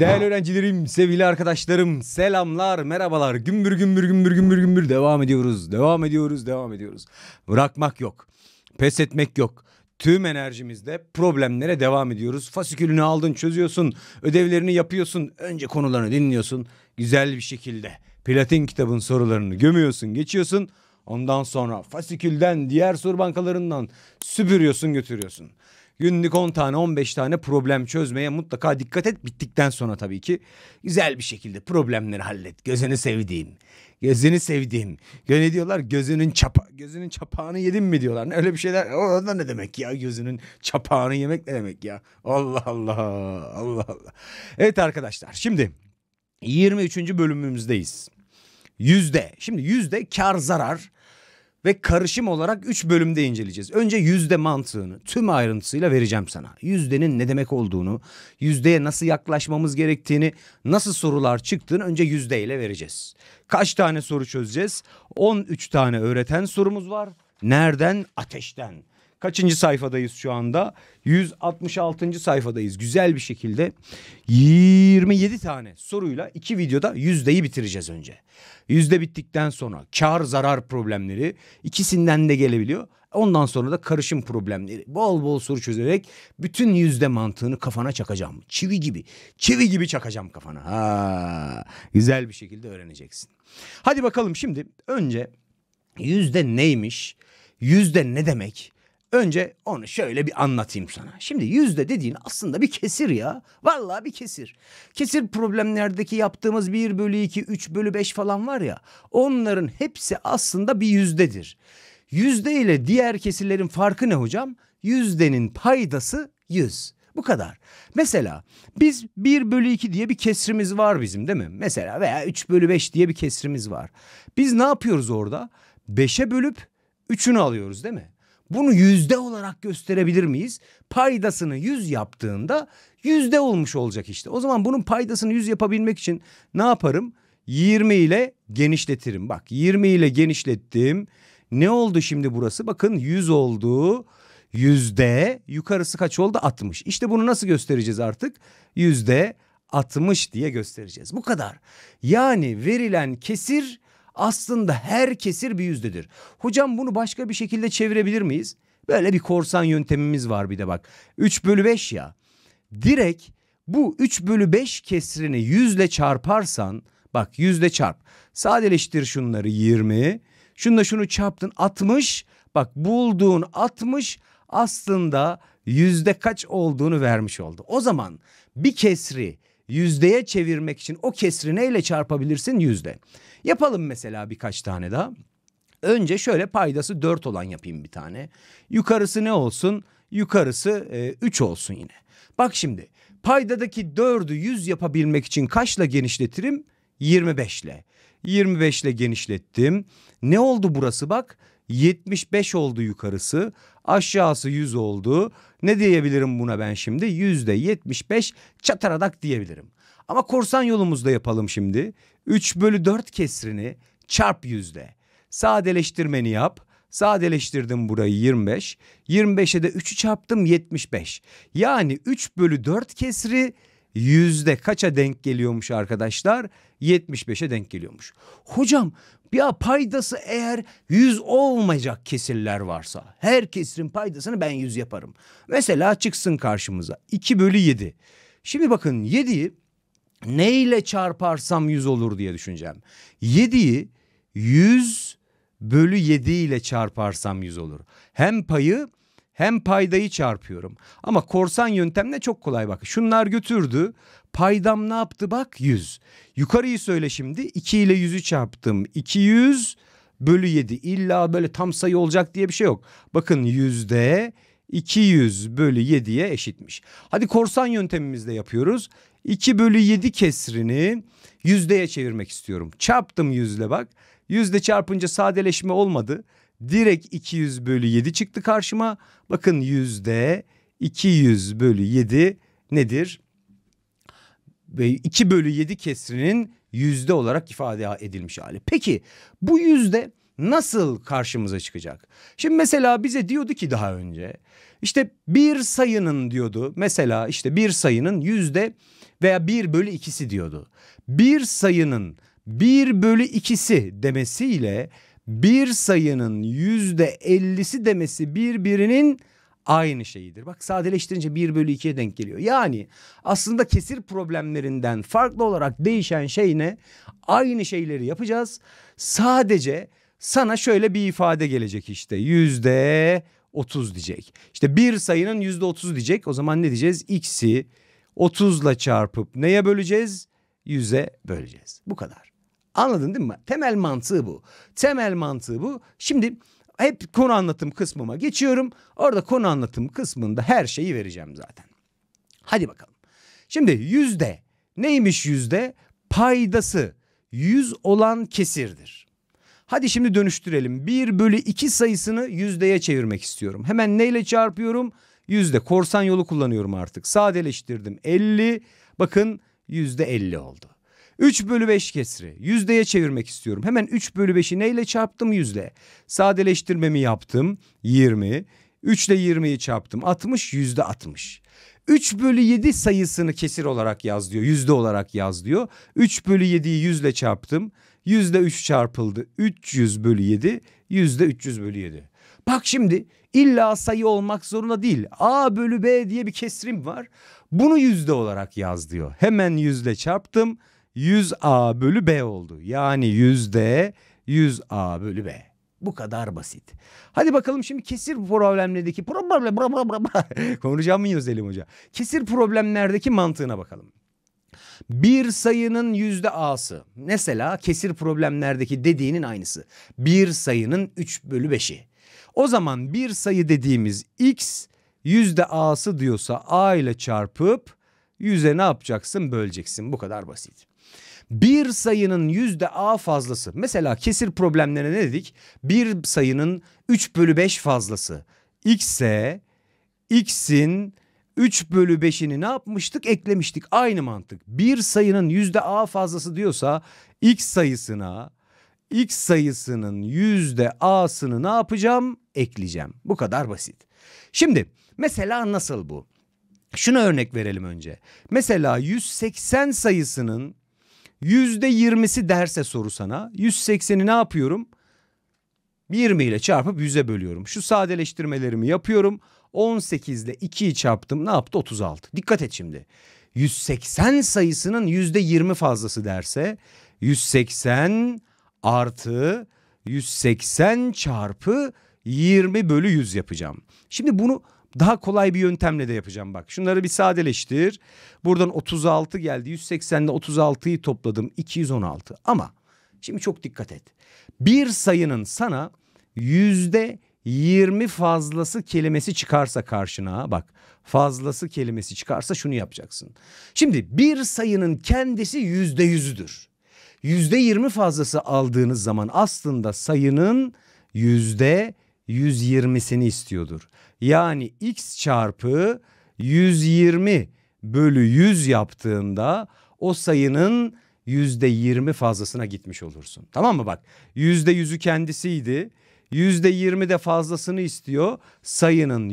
Değerli öğrencilerim, sevgili arkadaşlarım, selamlar, merhabalar. Gümbür gümbür gümbür gümbür gümbür devam ediyoruz, devam ediyoruz, devam ediyoruz. Bırakmak yok, pes etmek yok. Tüm enerjimizle problemlere devam ediyoruz. Fasikülünü aldın, çözüyorsun, ödevlerini yapıyorsun. Önce konularını dinliyorsun, güzel bir şekilde. Platin kitabın sorularını gömüyorsun, geçiyorsun. Ondan sonra fasikülden, diğer soru bankalarından süpürüyorsun, götürüyorsun. Günlük 10 tane 15 tane problem çözmeye mutlaka dikkat et. Bittikten sonra tabii ki güzel bir şekilde problemleri hallet. Gözünü sevdiğim. Gözünü sevdiğim. Göne diyorlar? Gözünün çapa gözünün çapağını yedin mi diyorlar. Öyle bir şeyler. O da ne demek ya? Gözünün çapağını yemek ne demek ya? Allah Allah. Allah Allah. Evet arkadaşlar. Şimdi 23. bölümümüzdeyiz. Yüzde. Şimdi yüzde kar zarar ve karışım olarak 3 bölümde inceleyeceğiz. Önce yüzde mantığını tüm ayrıntısıyla vereceğim sana. Yüzdenin ne demek olduğunu, yüzdeye nasıl yaklaşmamız gerektiğini, nasıl sorular çıktığını önce yüzdeyle vereceğiz. Kaç tane soru çözeceğiz? 13 tane öğreten sorumuz var. Nereden? Ateşten. Kaçıncı sayfadayız şu anda? 166. sayfadayız. Güzel bir şekilde 27 tane soruyla iki videoda yüzdeyi bitireceğiz önce. Yüzde bittikten sonra kar zarar problemleri ikisinden de gelebiliyor. Ondan sonra da karışım problemleri. Bol bol soru çözerek bütün yüzde mantığını kafana çakacağım. Çivi gibi. Çivi gibi çakacağım kafana. Ha, güzel bir şekilde öğreneceksin. Hadi bakalım şimdi önce yüzde neymiş? Yüzde ne demek? Önce onu şöyle bir anlatayım sana. Şimdi yüzde dediğin aslında bir kesir ya. Vallahi bir kesir. Kesir problemlerdeki yaptığımız 1 bölü 2, 3 bölü 5 falan var ya. Onların hepsi aslında bir yüzdedir. Yüzde ile diğer kesirlerin farkı ne hocam? Yüzdenin paydası 100. Bu kadar. Mesela biz 1 bölü 2 diye bir kesrimiz var bizim değil mi? Mesela veya 3 bölü 5 diye bir kesrimiz var. Biz ne yapıyoruz orada? 5'e bölüp 3'ünü alıyoruz değil mi? Bunu yüzde olarak gösterebilir miyiz? Paydasını yüz yaptığında yüzde olmuş olacak işte. O zaman bunun paydasını yüz yapabilmek için ne yaparım? 20 ile genişletirim. Bak 20 ile genişlettim. Ne oldu şimdi burası? Bakın 100 oldu. Yüzde yukarısı kaç oldu? 60. İşte bunu nasıl göstereceğiz artık? Yüzde 60 diye göstereceğiz. Bu kadar. Yani verilen kesir aslında her kesir bir yüzdedir. Hocam bunu başka bir şekilde çevirebilir miyiz? Böyle bir korsan yöntemimiz var bir de bak. 3 bölü 5 ya. Direkt bu 3 bölü 5 kesrini yüzle çarparsan bak yüzde çarp. Sadeleştir şunları 20. Şunla şunu çarptın 60. Bak bulduğun 60 aslında yüzde kaç olduğunu vermiş oldu. O zaman bir kesri yüzdeye çevirmek için o kesri neyle çarpabilirsin yüzde. Yapalım mesela birkaç tane daha. Önce şöyle paydası 4 olan yapayım bir tane. Yukarısı ne olsun? Yukarısı 3 e, olsun yine. Bak şimdi paydadaki 4'ü 100 yapabilmek için kaçla genişletirim? 25 ile. 25 ile genişlettim. Ne oldu burası bak? 75 oldu yukarısı aşağısı 100 oldu. Ne diyebilirim buna ben şimdi? Yüzde 75 çataradak diyebilirim. Ama korsan yolumuzda yapalım şimdi. 3 bölü 4 kesrini çarp yüzde. Sadeleştirmeni yap. Sadeleştirdim burayı 25. 25'e de 3'ü çarptım 75. Yani 3 bölü 4 kesri yüzde kaça denk geliyormuş arkadaşlar? 75'e denk geliyormuş. Hocam ya paydası eğer yüz olmayacak kesirler varsa her kesirin paydasını ben yüz yaparım. Mesela çıksın karşımıza 2 bölü 7. Şimdi bakın 7'yi neyle çarparsam yüz olur diye düşüneceğim. 7'yi 100 bölü 7 ile çarparsam 100 olur. Hem payı hem paydayı çarpıyorum. Ama korsan yöntemle çok kolay bak. Şunlar götürdü. Paydam ne yaptı bak 100. Yukarıyı söyle şimdi 2 ile 100'ü çarptım. 200 bölü 7 İlla böyle tam sayı olacak diye bir şey yok. Bakın yüzde 200 bölü 7'ye eşitmiş. Hadi korsan yöntemimizde yapıyoruz. 2 bölü 7 kesrini yüzdeye çevirmek istiyorum. Çarptım yüzle bak. Yüzde çarpınca sadeleşme olmadı. Direkt 200 bölü 7 çıktı karşıma. Bakın yüzde 200 bölü 7 nedir? 2 bölü 7 kesrinin yüzde olarak ifade edilmiş hali. Peki bu yüzde nasıl karşımıza çıkacak? Şimdi mesela bize diyordu ki daha önce işte bir sayının diyordu mesela işte bir sayının yüzde veya bir bölü ikisi diyordu. Bir sayının bir bölü ikisi demesiyle bir sayının yüzde ellisi demesi birbirinin aynı şeyidir. Bak sadeleştirince 1 bölü 2'ye denk geliyor. Yani aslında kesir problemlerinden farklı olarak değişen şey ne? Aynı şeyleri yapacağız. Sadece sana şöyle bir ifade gelecek işte yüzde 30 diyecek. İşte bir sayının yüzde 30 diyecek. O zaman ne diyeceğiz? X'i 30'la çarpıp neye böleceğiz? 100'e böleceğiz. Bu kadar. Anladın değil mi? Temel mantığı bu. Temel mantığı bu. Şimdi hep konu anlatım kısmıma geçiyorum. Orada konu anlatım kısmında her şeyi vereceğim zaten. Hadi bakalım. Şimdi yüzde neymiş yüzde? Paydası yüz olan kesirdir. Hadi şimdi dönüştürelim. 1 bölü 2 sayısını yüzdeye çevirmek istiyorum. Hemen neyle çarpıyorum? Yüzde. Korsan yolu kullanıyorum artık. Sadeleştirdim. 50. Bakın yüzde 50 oldu. 3 bölü 5 kesri yüzdeye çevirmek istiyorum. Hemen 3 bölü 5'i neyle çarptım? Yüzle. Sadeleştirmemi yaptım. 20. 3 ile 20'yi çarptım. 60 yüzde 60. 3 bölü 7 sayısını kesir olarak yaz diyor. Yüzde olarak yaz diyor. 3 bölü 7'yi yüzle çarptım. Yüzde 3 çarpıldı. 300 bölü 7. Yüzde 300 bölü 7. Bak şimdi illa sayı olmak zorunda değil. A bölü B diye bir kesrim var. Bunu yüzde olarak yaz diyor. Hemen yüzle çarptım. 100A bölü B oldu. Yani yüzde 100A bölü B. Bu kadar basit. Hadi bakalım şimdi kesir problemlerdeki problem konuşacağım mı Özelim Hoca? Kesir problemlerdeki mantığına bakalım. Bir sayının yüzde a'sı. Mesela kesir problemlerdeki dediğinin aynısı. Bir sayının 3 bölü 5'i. O zaman bir sayı dediğimiz x yüzde a'sı diyorsa a ile çarpıp yüze ne yapacaksın böleceksin. Bu kadar basit bir sayının yüzde a fazlası. Mesela kesir problemlerine ne dedik? Bir sayının 3 bölü 5 fazlası. X ise x'in 3 bölü 5'ini ne yapmıştık? Eklemiştik. Aynı mantık. Bir sayının yüzde a fazlası diyorsa x sayısına x sayısının yüzde a'sını ne yapacağım? Ekleyeceğim. Bu kadar basit. Şimdi mesela nasıl bu? Şuna örnek verelim önce. Mesela 180 sayısının Yüzde yirmisi derse soru sana. 180'i ne yapıyorum? 20 ile çarpıp 100'e bölüyorum. Şu sadeleştirmelerimi yapıyorum. 18 ile 2'yi çarptım. Ne yaptı? 36. Dikkat et şimdi. 180 sayısının yüzde 20 fazlası derse 180 artı 180 çarpı 20 bölü 100 yapacağım. Şimdi bunu daha kolay bir yöntemle de yapacağım bak. Şunları bir sadeleştir. Buradan 36 geldi. 180'de 36'yı topladım. 216. Ama şimdi çok dikkat et. Bir sayının sana yüzde 20 fazlası kelimesi çıkarsa karşına bak fazlası kelimesi çıkarsa şunu yapacaksın. Şimdi bir sayının kendisi yüzde yüzüdür. Yüzde 20 fazlası aldığınız zaman aslında sayının yüzde 120'sini istiyordur. Yani x çarpı 120 bölü 100 yaptığında o sayının %20 fazlasına gitmiş olursun. Tamam mı bak %100'ü kendisiydi. %20 de fazlasını istiyor. Sayının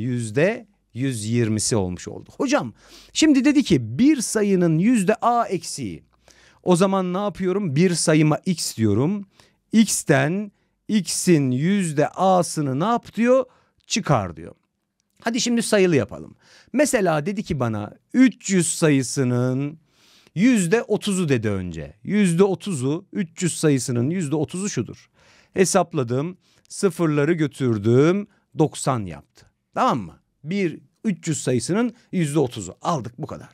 %120'si olmuş oldu. Hocam şimdi dedi ki bir sayının %a eksiği. O zaman ne yapıyorum? Bir sayıma x diyorum. X'ten x'in %a'sını ne yap diyor? Çıkar diyor. Hadi şimdi sayılı yapalım. Mesela dedi ki bana 300 sayısının yüzde otuzu dedi önce. Yüzde otuzu 300 sayısının yüzde otuzu şudur. Hesapladım sıfırları götürdüm 90 yaptı. Tamam mı? Bir 300 sayısının yüzde otuzu aldık bu kadar.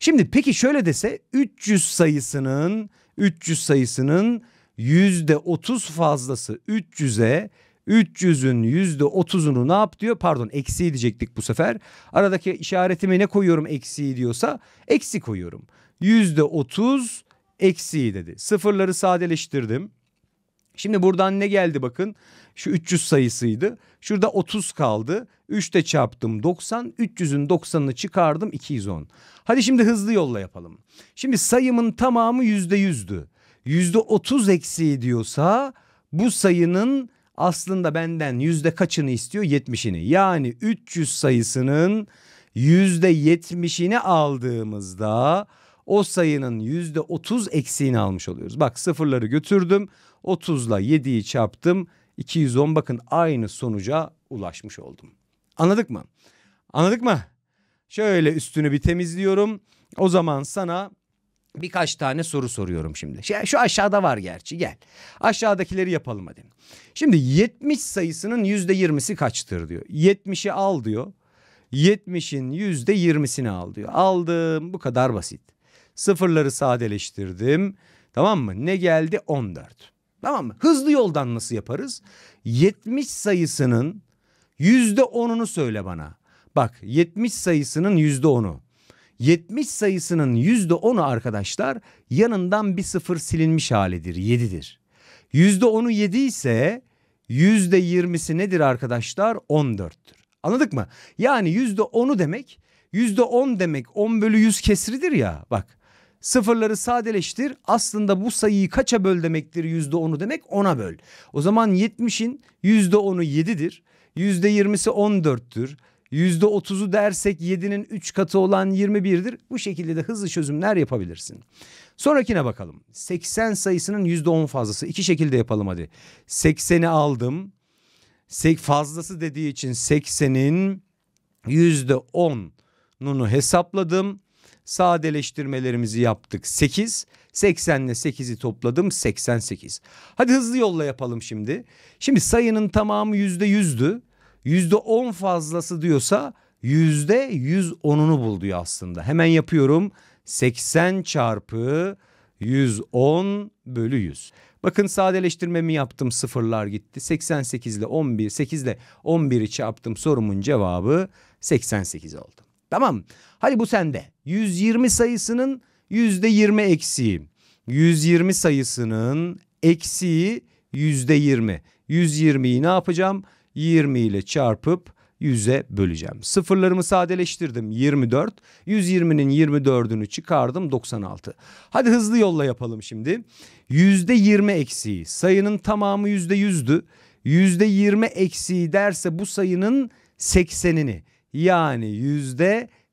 Şimdi peki şöyle dese 300 sayısının 300 sayısının yüzde otuz fazlası 300'e 300'ün %30'unu ne yap diyor? Pardon eksiği diyecektik bu sefer. Aradaki işaretimi ne koyuyorum eksiği diyorsa eksi koyuyorum. %30 eksiği dedi. Sıfırları sadeleştirdim. Şimdi buradan ne geldi bakın. Şu 300 sayısıydı. Şurada 30 kaldı. 3 de çarptım 90. 300'ün 90'ını çıkardım 210. Hadi şimdi hızlı yolla yapalım. Şimdi sayımın tamamı %100'dü. %30 eksiği diyorsa bu sayının aslında benden yüzde kaçını istiyor? 70'ini. Yani 300 sayısının yüzde 70'ini aldığımızda o sayının yüzde 30 eksiğini almış oluyoruz. Bak sıfırları götürdüm 30'la 7'yi çarptım 210 bakın aynı sonuca ulaşmış oldum. Anladık mı? Anladık mı? Şöyle üstünü bir temizliyorum. O zaman sana birkaç tane soru soruyorum şimdi. Şey, şu aşağıda var gerçi gel. Aşağıdakileri yapalım hadi. Şimdi 70 sayısının yüzde %20'si kaçtır diyor. 70'i al diyor. 70'in yüzde %20'sini al diyor. Aldım bu kadar basit. Sıfırları sadeleştirdim. Tamam mı? Ne geldi? 14. Tamam mı? Hızlı yoldan nasıl yaparız? 70 sayısının yüzde %10'unu söyle bana. Bak 70 sayısının yüzde %10'u. 70 sayısının %10'u arkadaşlar yanından bir sıfır silinmiş halidir 7'dir. %10'u 7 ise %20'si nedir arkadaşlar 14'tür. Anladık mı? Yani %10'u demek %10 demek 10 bölü 100 kesridir ya bak. Sıfırları sadeleştir aslında bu sayıyı kaça böl demektir %10'u demek 10'a böl. O zaman 70'in %10'u 7'dir. %20'si 14'tür. %30'u dersek 7'nin 3 katı olan 21'dir. Bu şekilde de hızlı çözümler yapabilirsin. Sonrakine bakalım. 80 sayısının %10 fazlası. İki şekilde yapalım hadi. 80'i aldım. Fazlası dediği için 80'in %10'unu hesapladım. Sadeleştirmelerimizi yaptık 8. 80 ile 8'i topladım 88. Hadi hızlı yolla yapalım şimdi. Şimdi sayının tamamı %100'dü. %10 fazlası diyorsa %110'unu bul diyor aslında. Hemen yapıyorum. 80 çarpı 110 bölü 100. Bakın sadeleştirmemi yaptım sıfırlar gitti. 88 ile 11, 8 ile 11'i çarptım sorumun cevabı 88 oldu. Tamam hadi bu sende. 120 sayısının %20 eksiği. 120 sayısının eksiği %20. 120'yi ne yapacağım? 20 ile çarpıp 100'e böleceğim. Sıfırlarımı sadeleştirdim 24. 120'nin 24'ünü çıkardım 96. Hadi hızlı yolla yapalım şimdi. %20 eksiği sayının tamamı %100'dü. %20 eksiği derse bu sayının 80'ini yani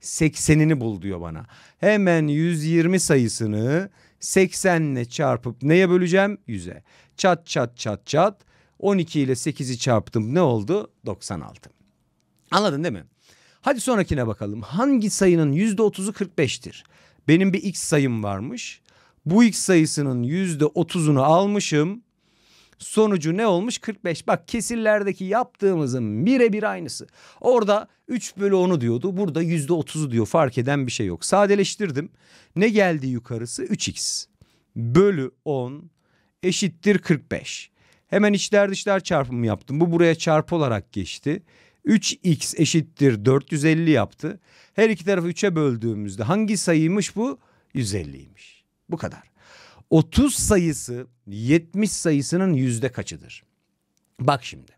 %80'ini bul diyor bana. Hemen 120 sayısını 80'le çarpıp neye böleceğim? 100'e. Çat çat çat çat 12 ile 8'i çarptım ne oldu? 96. Anladın değil mi? Hadi sonrakine bakalım. Hangi sayının %30'u 45'tir? Benim bir x sayım varmış. Bu x sayısının %30'unu almışım. Sonucu ne olmuş? 45. Bak kesirlerdeki yaptığımızın birebir aynısı. Orada 3 bölü 10'u diyordu. Burada %30'u diyor. Fark eden bir şey yok. Sadeleştirdim. Ne geldi yukarısı? 3x bölü 10 eşittir 45. Hemen içler dışlar çarpımı yaptım. Bu buraya çarpı olarak geçti. 3x eşittir 450 yaptı. Her iki tarafı 3'e böldüğümüzde hangi sayıymış bu? 150'ymiş. Bu kadar. 30 sayısı 70 sayısının yüzde kaçıdır? Bak şimdi.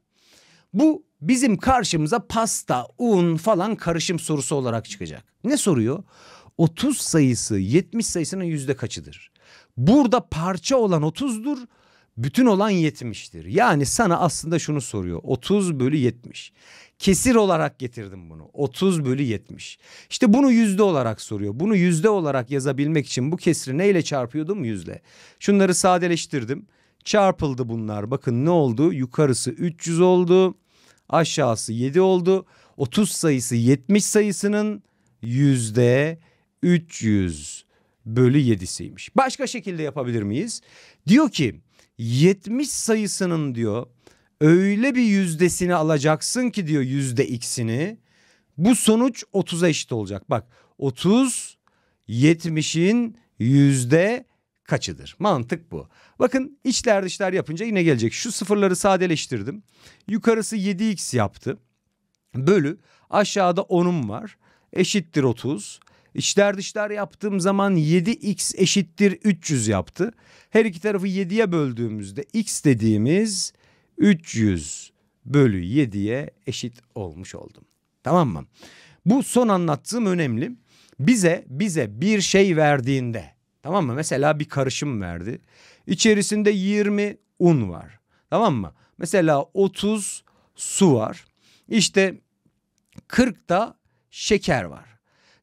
Bu bizim karşımıza pasta, un falan karışım sorusu olarak çıkacak. Ne soruyor? 30 sayısı 70 sayısının yüzde kaçıdır? Burada parça olan 30'dur bütün olan 70'tir. Yani sana aslında şunu soruyor. 30 bölü 70. Kesir olarak getirdim bunu. 30 bölü 70. İşte bunu yüzde olarak soruyor. Bunu yüzde olarak yazabilmek için bu kesri neyle çarpıyordum? Yüzle. Şunları sadeleştirdim. Çarpıldı bunlar. Bakın ne oldu? Yukarısı 300 oldu. Aşağısı 7 oldu. 30 sayısı 70 sayısının yüzde 300 bölü 7'siymiş. Başka şekilde yapabilir miyiz? Diyor ki 70 sayısının diyor öyle bir yüzdesini alacaksın ki diyor yüzde x'ini. Bu sonuç 30'a eşit olacak. Bak 30 70'in yüzde kaçıdır? Mantık bu. Bakın içler dışlar yapınca yine gelecek. Şu sıfırları sadeleştirdim. Yukarısı 7x yaptı. Bölü aşağıda 10'um var. Eşittir 30. İçler dışlar yaptığım zaman 7x eşittir 300 yaptı. Her iki tarafı 7'ye böldüğümüzde x dediğimiz 300 bölü 7'ye eşit olmuş oldum. Tamam mı? Bu son anlattığım önemli. Bize bize bir şey verdiğinde tamam mı? Mesela bir karışım verdi. İçerisinde 20 un var. Tamam mı? Mesela 30 su var. İşte 40 da şeker var.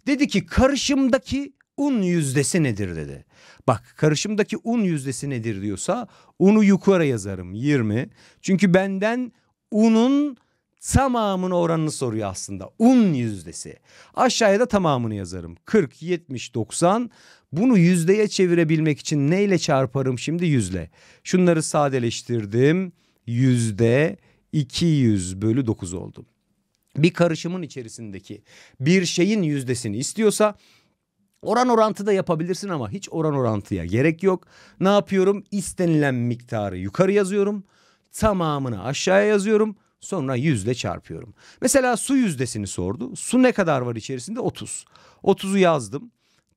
Dedi ki karışımdaki un yüzdesi nedir dedi. Bak karışımdaki un yüzdesi nedir diyorsa unu yukarı yazarım 20. Çünkü benden unun tamamını oranını soruyor aslında. Un yüzdesi. Aşağıya da tamamını yazarım. 40, 70, 90. Bunu yüzdeye çevirebilmek için neyle çarparım şimdi? Yüzle. Şunları sadeleştirdim. Yüzde 200 bölü 9 oldum bir karışımın içerisindeki bir şeyin yüzdesini istiyorsa Oran orantı da yapabilirsin ama hiç oran orantıya gerek yok. Ne yapıyorum? İstenilen miktarı yukarı yazıyorum. Tamamını aşağıya yazıyorum. Sonra yüzle çarpıyorum. Mesela su yüzdesini sordu. Su ne kadar var içerisinde? 30. 30'u yazdım.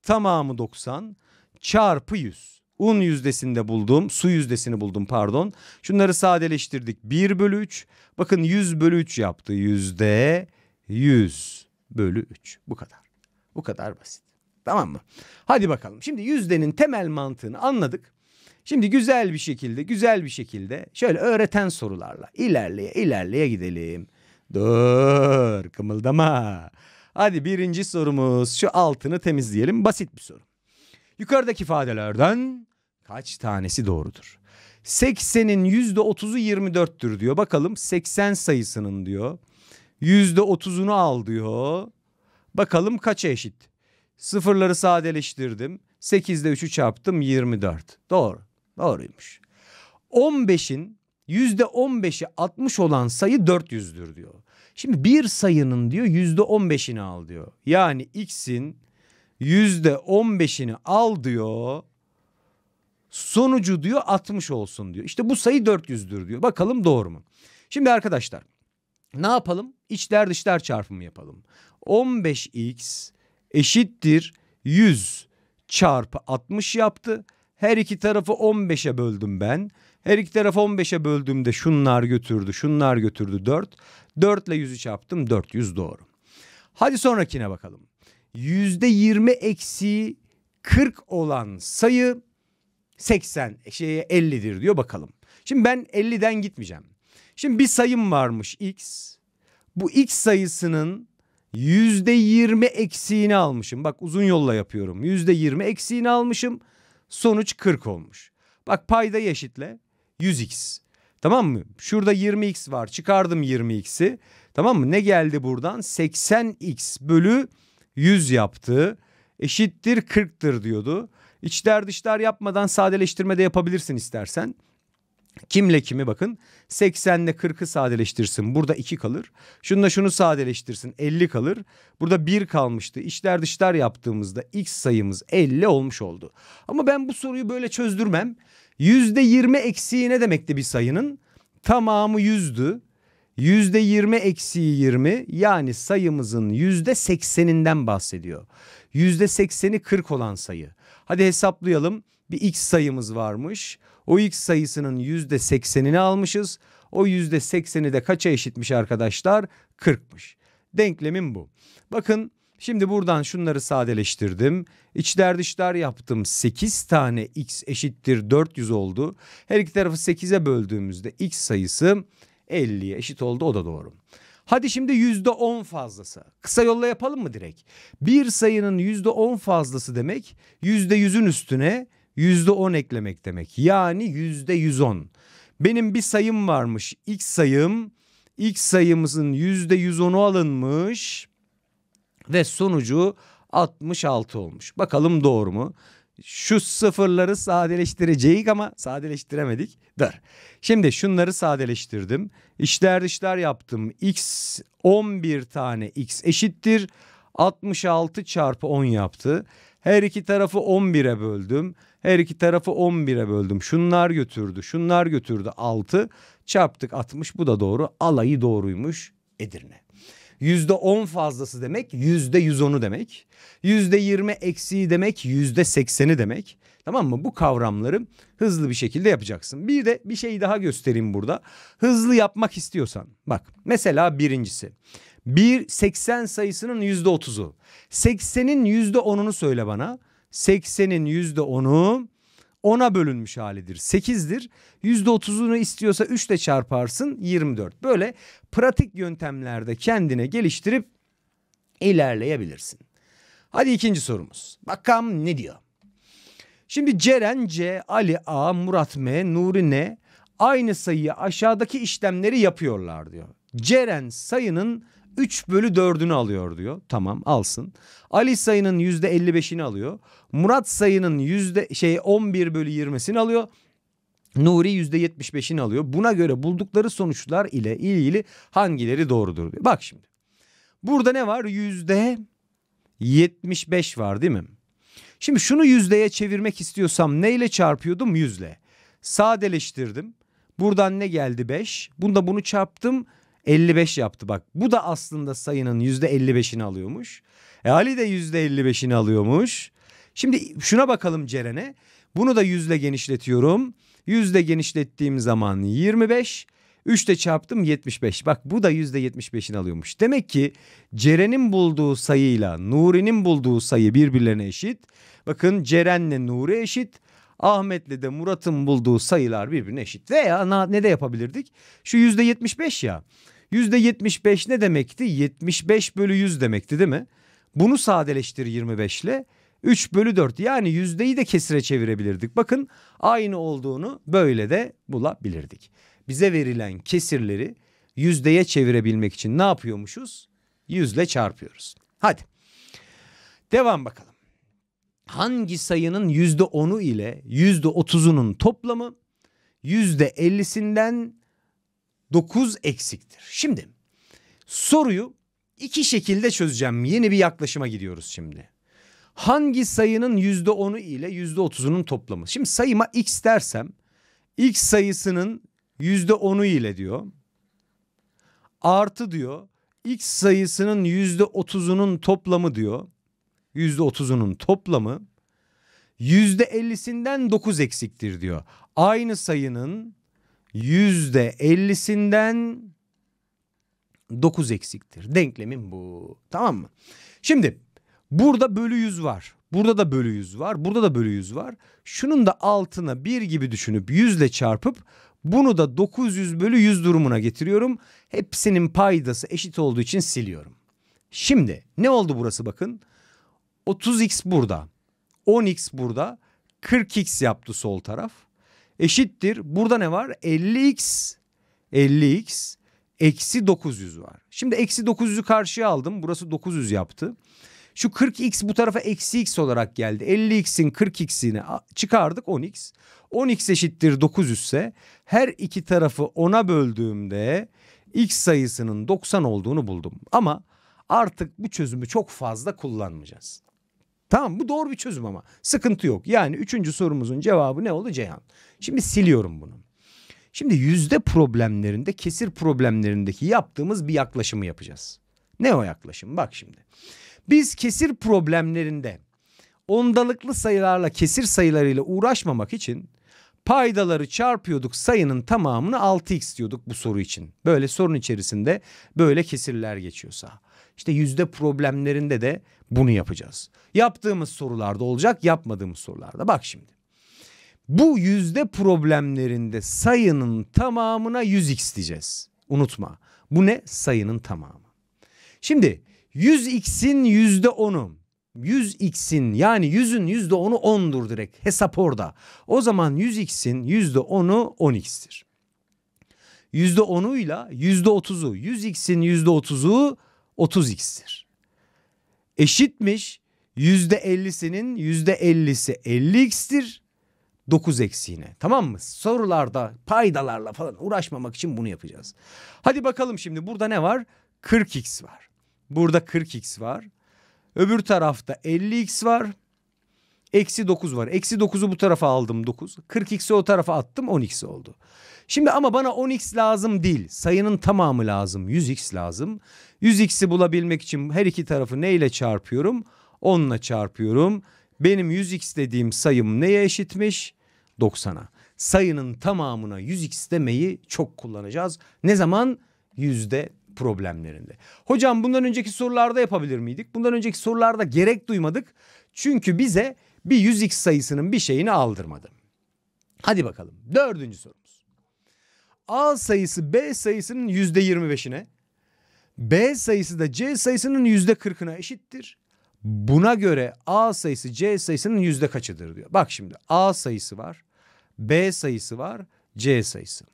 Tamamı 90 çarpı 100 un yüzdesinde buldum. Su yüzdesini buldum pardon. Şunları sadeleştirdik. 1 bölü 3. Bakın 100 bölü 3 yaptı. Yüzde 100 bölü 3. Bu kadar. Bu kadar basit. Tamam mı? Hadi bakalım. Şimdi yüzdenin temel mantığını anladık. Şimdi güzel bir şekilde güzel bir şekilde şöyle öğreten sorularla ilerleye ilerleye gidelim. Dur kımıldama. Hadi birinci sorumuz şu altını temizleyelim. Basit bir soru. Yukarıdaki ifadelerden kaç tanesi doğrudur? 80'in %30'u 24'tür diyor. Bakalım 80 sayısının diyor. %30'unu al diyor. Bakalım kaça eşit? Sıfırları sadeleştirdim. 8 ile 3'ü çarptım 24. Doğru. Doğruymuş. 15'in %15'i 60 olan sayı 400'dür diyor. Şimdi bir sayının diyor %15'ini al diyor. Yani x'in yüzde on beşini al diyor. Sonucu diyor 60 olsun diyor. İşte bu sayı 400'dür diyor. Bakalım doğru mu? Şimdi arkadaşlar ne yapalım? İçler dışlar çarpımı yapalım. 15x eşittir 100 çarpı 60 yaptı. Her iki tarafı 15'e böldüm ben. Her iki tarafı 15'e böldüğümde şunlar götürdü, şunlar götürdü 4. 4 ile 100'ü çarptım 400 doğru. Hadi sonrakine bakalım yüzde yirmi eksi 40 olan sayı 80 şey 50'dir diyor bakalım. Şimdi ben 50'den gitmeyeceğim. Şimdi bir sayım varmış x. Bu x sayısının yüzde yirmi eksiğini almışım. Bak uzun yolla yapıyorum. Yüzde yirmi eksiğini almışım. Sonuç 40 olmuş. Bak payda eşitle 100x. Tamam mı? Şurada 20x var. Çıkardım 20x'i. Tamam mı? Ne geldi buradan? 80x bölü 100 yaptı. Eşittir 40'tır diyordu. İçler dışlar yapmadan sadeleştirme de yapabilirsin istersen. Kimle kimi bakın 80 ile 40'ı sadeleştirsin burada 2 kalır. Şunu da şunu sadeleştirsin 50 kalır. Burada 1 kalmıştı. İçler dışlar yaptığımızda x sayımız 50 olmuş oldu. Ama ben bu soruyu böyle çözdürmem. %20 eksiği ne demekti bir sayının? Tamamı 100'dü yüzde yirmi eksi yirmi yani sayımızın yüzde sekseninden bahsediyor. Yüzde sekseni kırk olan sayı. Hadi hesaplayalım bir x sayımız varmış. O x sayısının yüzde seksenini almışız. O yüzde sekseni de kaça eşitmiş arkadaşlar? Kırkmış. Denklemin bu. Bakın Şimdi buradan şunları sadeleştirdim. İçler dışlar yaptım. 8 tane x eşittir 400 oldu. Her iki tarafı 8'e böldüğümüzde x sayısı 50'ye eşit oldu o da doğru. Hadi şimdi yüzde on fazlası. Kısa yolla yapalım mı direkt? Bir sayının yüzde on fazlası demek yüzde yüzün üstüne yüzde on eklemek demek. Yani yüzde yüz Benim bir sayım varmış. X sayım. X sayımızın yüzde yüz alınmış. Ve sonucu 66 olmuş. Bakalım doğru mu? şu sıfırları sadeleştireceğiz ama sadeleştiremedik. Dur. Şimdi şunları sadeleştirdim. İşler dışlar yaptım. X 11 tane x eşittir. 66 çarpı 10 yaptı. Her iki tarafı 11'e böldüm. Her iki tarafı 11'e böldüm. Şunlar götürdü. Şunlar götürdü 6. Çarptık 60. Bu da doğru. Alayı doğruymuş Edirne. Yüzde on fazlası demek yüzde yüz onu demek. yüzde yirmi eksiği demek yüzde sekseni demek. Tamam mı? Bu kavramları hızlı bir şekilde yapacaksın. Bir de bir şey daha göstereyim burada. Hızlı yapmak istiyorsan bak mesela birincisi. bir seksen sayısının yüzde otuzu, seksenin yüzde onunu söyle bana. Seksenin 80'in %10'u 10'a bölünmüş halidir 8'dir. %30'unu istiyorsa 3 ile çarparsın 24. Böyle pratik yöntemlerde kendine geliştirip ilerleyebilirsin. Hadi ikinci sorumuz. Bakalım ne diyor? Şimdi Ceren C, Ali A, Murat M, Nuri N aynı sayıyı aşağıdaki işlemleri yapıyorlar diyor. Ceren sayının 3 bölü 4'ünü alıyor diyor. Tamam alsın. Ali sayının yüzde 55'ini alıyor. Murat sayının yüzde şey 11 bölü 20'sini alıyor. Nuri yüzde 75'ini alıyor. Buna göre buldukları sonuçlar ile ilgili hangileri doğrudur diyor. Bak şimdi. Burada ne var? Yüzde 75 var değil mi? Şimdi şunu yüzdeye çevirmek istiyorsam neyle çarpıyordum? Yüzle. Sadeleştirdim. Buradan ne geldi 5? Bunda bunu çarptım. 55 yaptı bak. Bu da aslında sayının %55'ini alıyormuş. E Ali de %55'ini alıyormuş. Şimdi şuna bakalım Ceren'e. Bunu da yüzle genişletiyorum. Yüzle genişlettiğim zaman 25. 3 de çarptım 75. Bak bu da %75'ini alıyormuş. Demek ki Ceren'in bulduğu sayıyla Nuri'nin bulduğu sayı birbirlerine eşit. Bakın Ceren'le Nuri eşit. Ahmet'le de Murat'ın bulduğu sayılar birbirine eşit. Veya ne de yapabilirdik? Şu %75 ya. %75 ne demekti? 75 bölü 100 demekti değil mi? Bunu sadeleştir 25 ile 3 bölü 4 yani yüzdeyi de kesire çevirebilirdik. Bakın aynı olduğunu böyle de bulabilirdik. Bize verilen kesirleri yüzdeye çevirebilmek için ne yapıyormuşuz? Yüzle çarpıyoruz. Hadi devam bakalım. Hangi sayının yüzde %10'u ile yüzde %30'unun toplamı yüzde %50'sinden 9 eksiktir. Şimdi soruyu iki şekilde çözeceğim. Yeni bir yaklaşıma gidiyoruz şimdi. Hangi sayının yüzde %10'u ile yüzde %30'unun toplamı? Şimdi sayıma x dersem x sayısının yüzde %10'u ile diyor. Artı diyor x sayısının yüzde %30'unun toplamı diyor. Yüzde %30'unun toplamı yüzde %50'sinden 9 eksiktir diyor. Aynı sayının %50'sinden 9 eksiktir. Denklemin bu. Tamam mı? Şimdi burada bölü 100 var. Burada da bölü 100 var. Burada da bölü 100 var. Şunun da altına 1 gibi düşünüp 100 ile çarpıp bunu da 900 bölü 100 durumuna getiriyorum. Hepsinin paydası eşit olduğu için siliyorum. Şimdi ne oldu burası bakın. 30x burada. 10x burada. 40x yaptı sol taraf eşittir. Burada ne var? 50x 50x eksi 900 var. Şimdi eksi 900'ü karşıya aldım. Burası 900 yaptı. Şu 40x bu tarafa eksi x olarak geldi. 50x'in 40x'ini çıkardık 10x. 10x eşittir 900 ise her iki tarafı 10'a böldüğümde x sayısının 90 olduğunu buldum. Ama artık bu çözümü çok fazla kullanmayacağız. Tamam bu doğru bir çözüm ama sıkıntı yok. Yani üçüncü sorumuzun cevabı ne oldu Ceyhan? Şimdi siliyorum bunu. Şimdi yüzde problemlerinde kesir problemlerindeki yaptığımız bir yaklaşımı yapacağız. Ne o yaklaşım? Bak şimdi. Biz kesir problemlerinde ondalıklı sayılarla kesir sayılarıyla uğraşmamak için paydaları çarpıyorduk sayının tamamını 6x diyorduk bu soru için. Böyle sorun içerisinde böyle kesirler geçiyorsa. İşte yüzde problemlerinde de bunu yapacağız. Yaptığımız sorularda olacak, yapmadığımız sorularda. Bak şimdi. Bu yüzde problemlerinde sayının tamamına 100x diyeceğiz. Unutma. Bu ne? Sayının tamamı. Şimdi 100x'in yüzde 10'u 100x'in yani 100'ün yüzde 10'u 10'dur direkt hesap orada. O zaman 100x'in yüzde 10'u 10x'tir. Yüzde 10'uyla yüzde 30'u 100x'in yüzde 30'u 30x'tir. Eşitmiş %50'sinin %50'si 50x'tir. 9 eksiğine. Tamam mı? Sorularda paydalarla falan uğraşmamak için bunu yapacağız. Hadi bakalım şimdi burada ne var? 40x var. Burada 40x var. Öbür tarafta 50x var. Eksi 9 var. Eksi 9'u bu tarafa aldım 9. 40x'i o tarafa attım 10x oldu. Şimdi ama bana 10x lazım değil. Sayının tamamı lazım. 100x lazım. 100x'i bulabilmek için her iki tarafı neyle çarpıyorum? 10 çarpıyorum. Benim 100x dediğim sayım neye eşitmiş? 90'a. Sayının tamamına 100x demeyi çok kullanacağız. Ne zaman? Yüzde problemlerinde. Hocam bundan önceki sorularda yapabilir miydik? Bundan önceki sorularda gerek duymadık. Çünkü bize bir 100x sayısının bir şeyini aldırmadı. Hadi bakalım dördüncü sorumuz. A sayısı B sayısının yüzde %25'ine B sayısı da C sayısının yüzde %40'ına eşittir. Buna göre A sayısı C sayısının yüzde kaçıdır diyor. Bak şimdi A sayısı var, B sayısı var, C sayısı.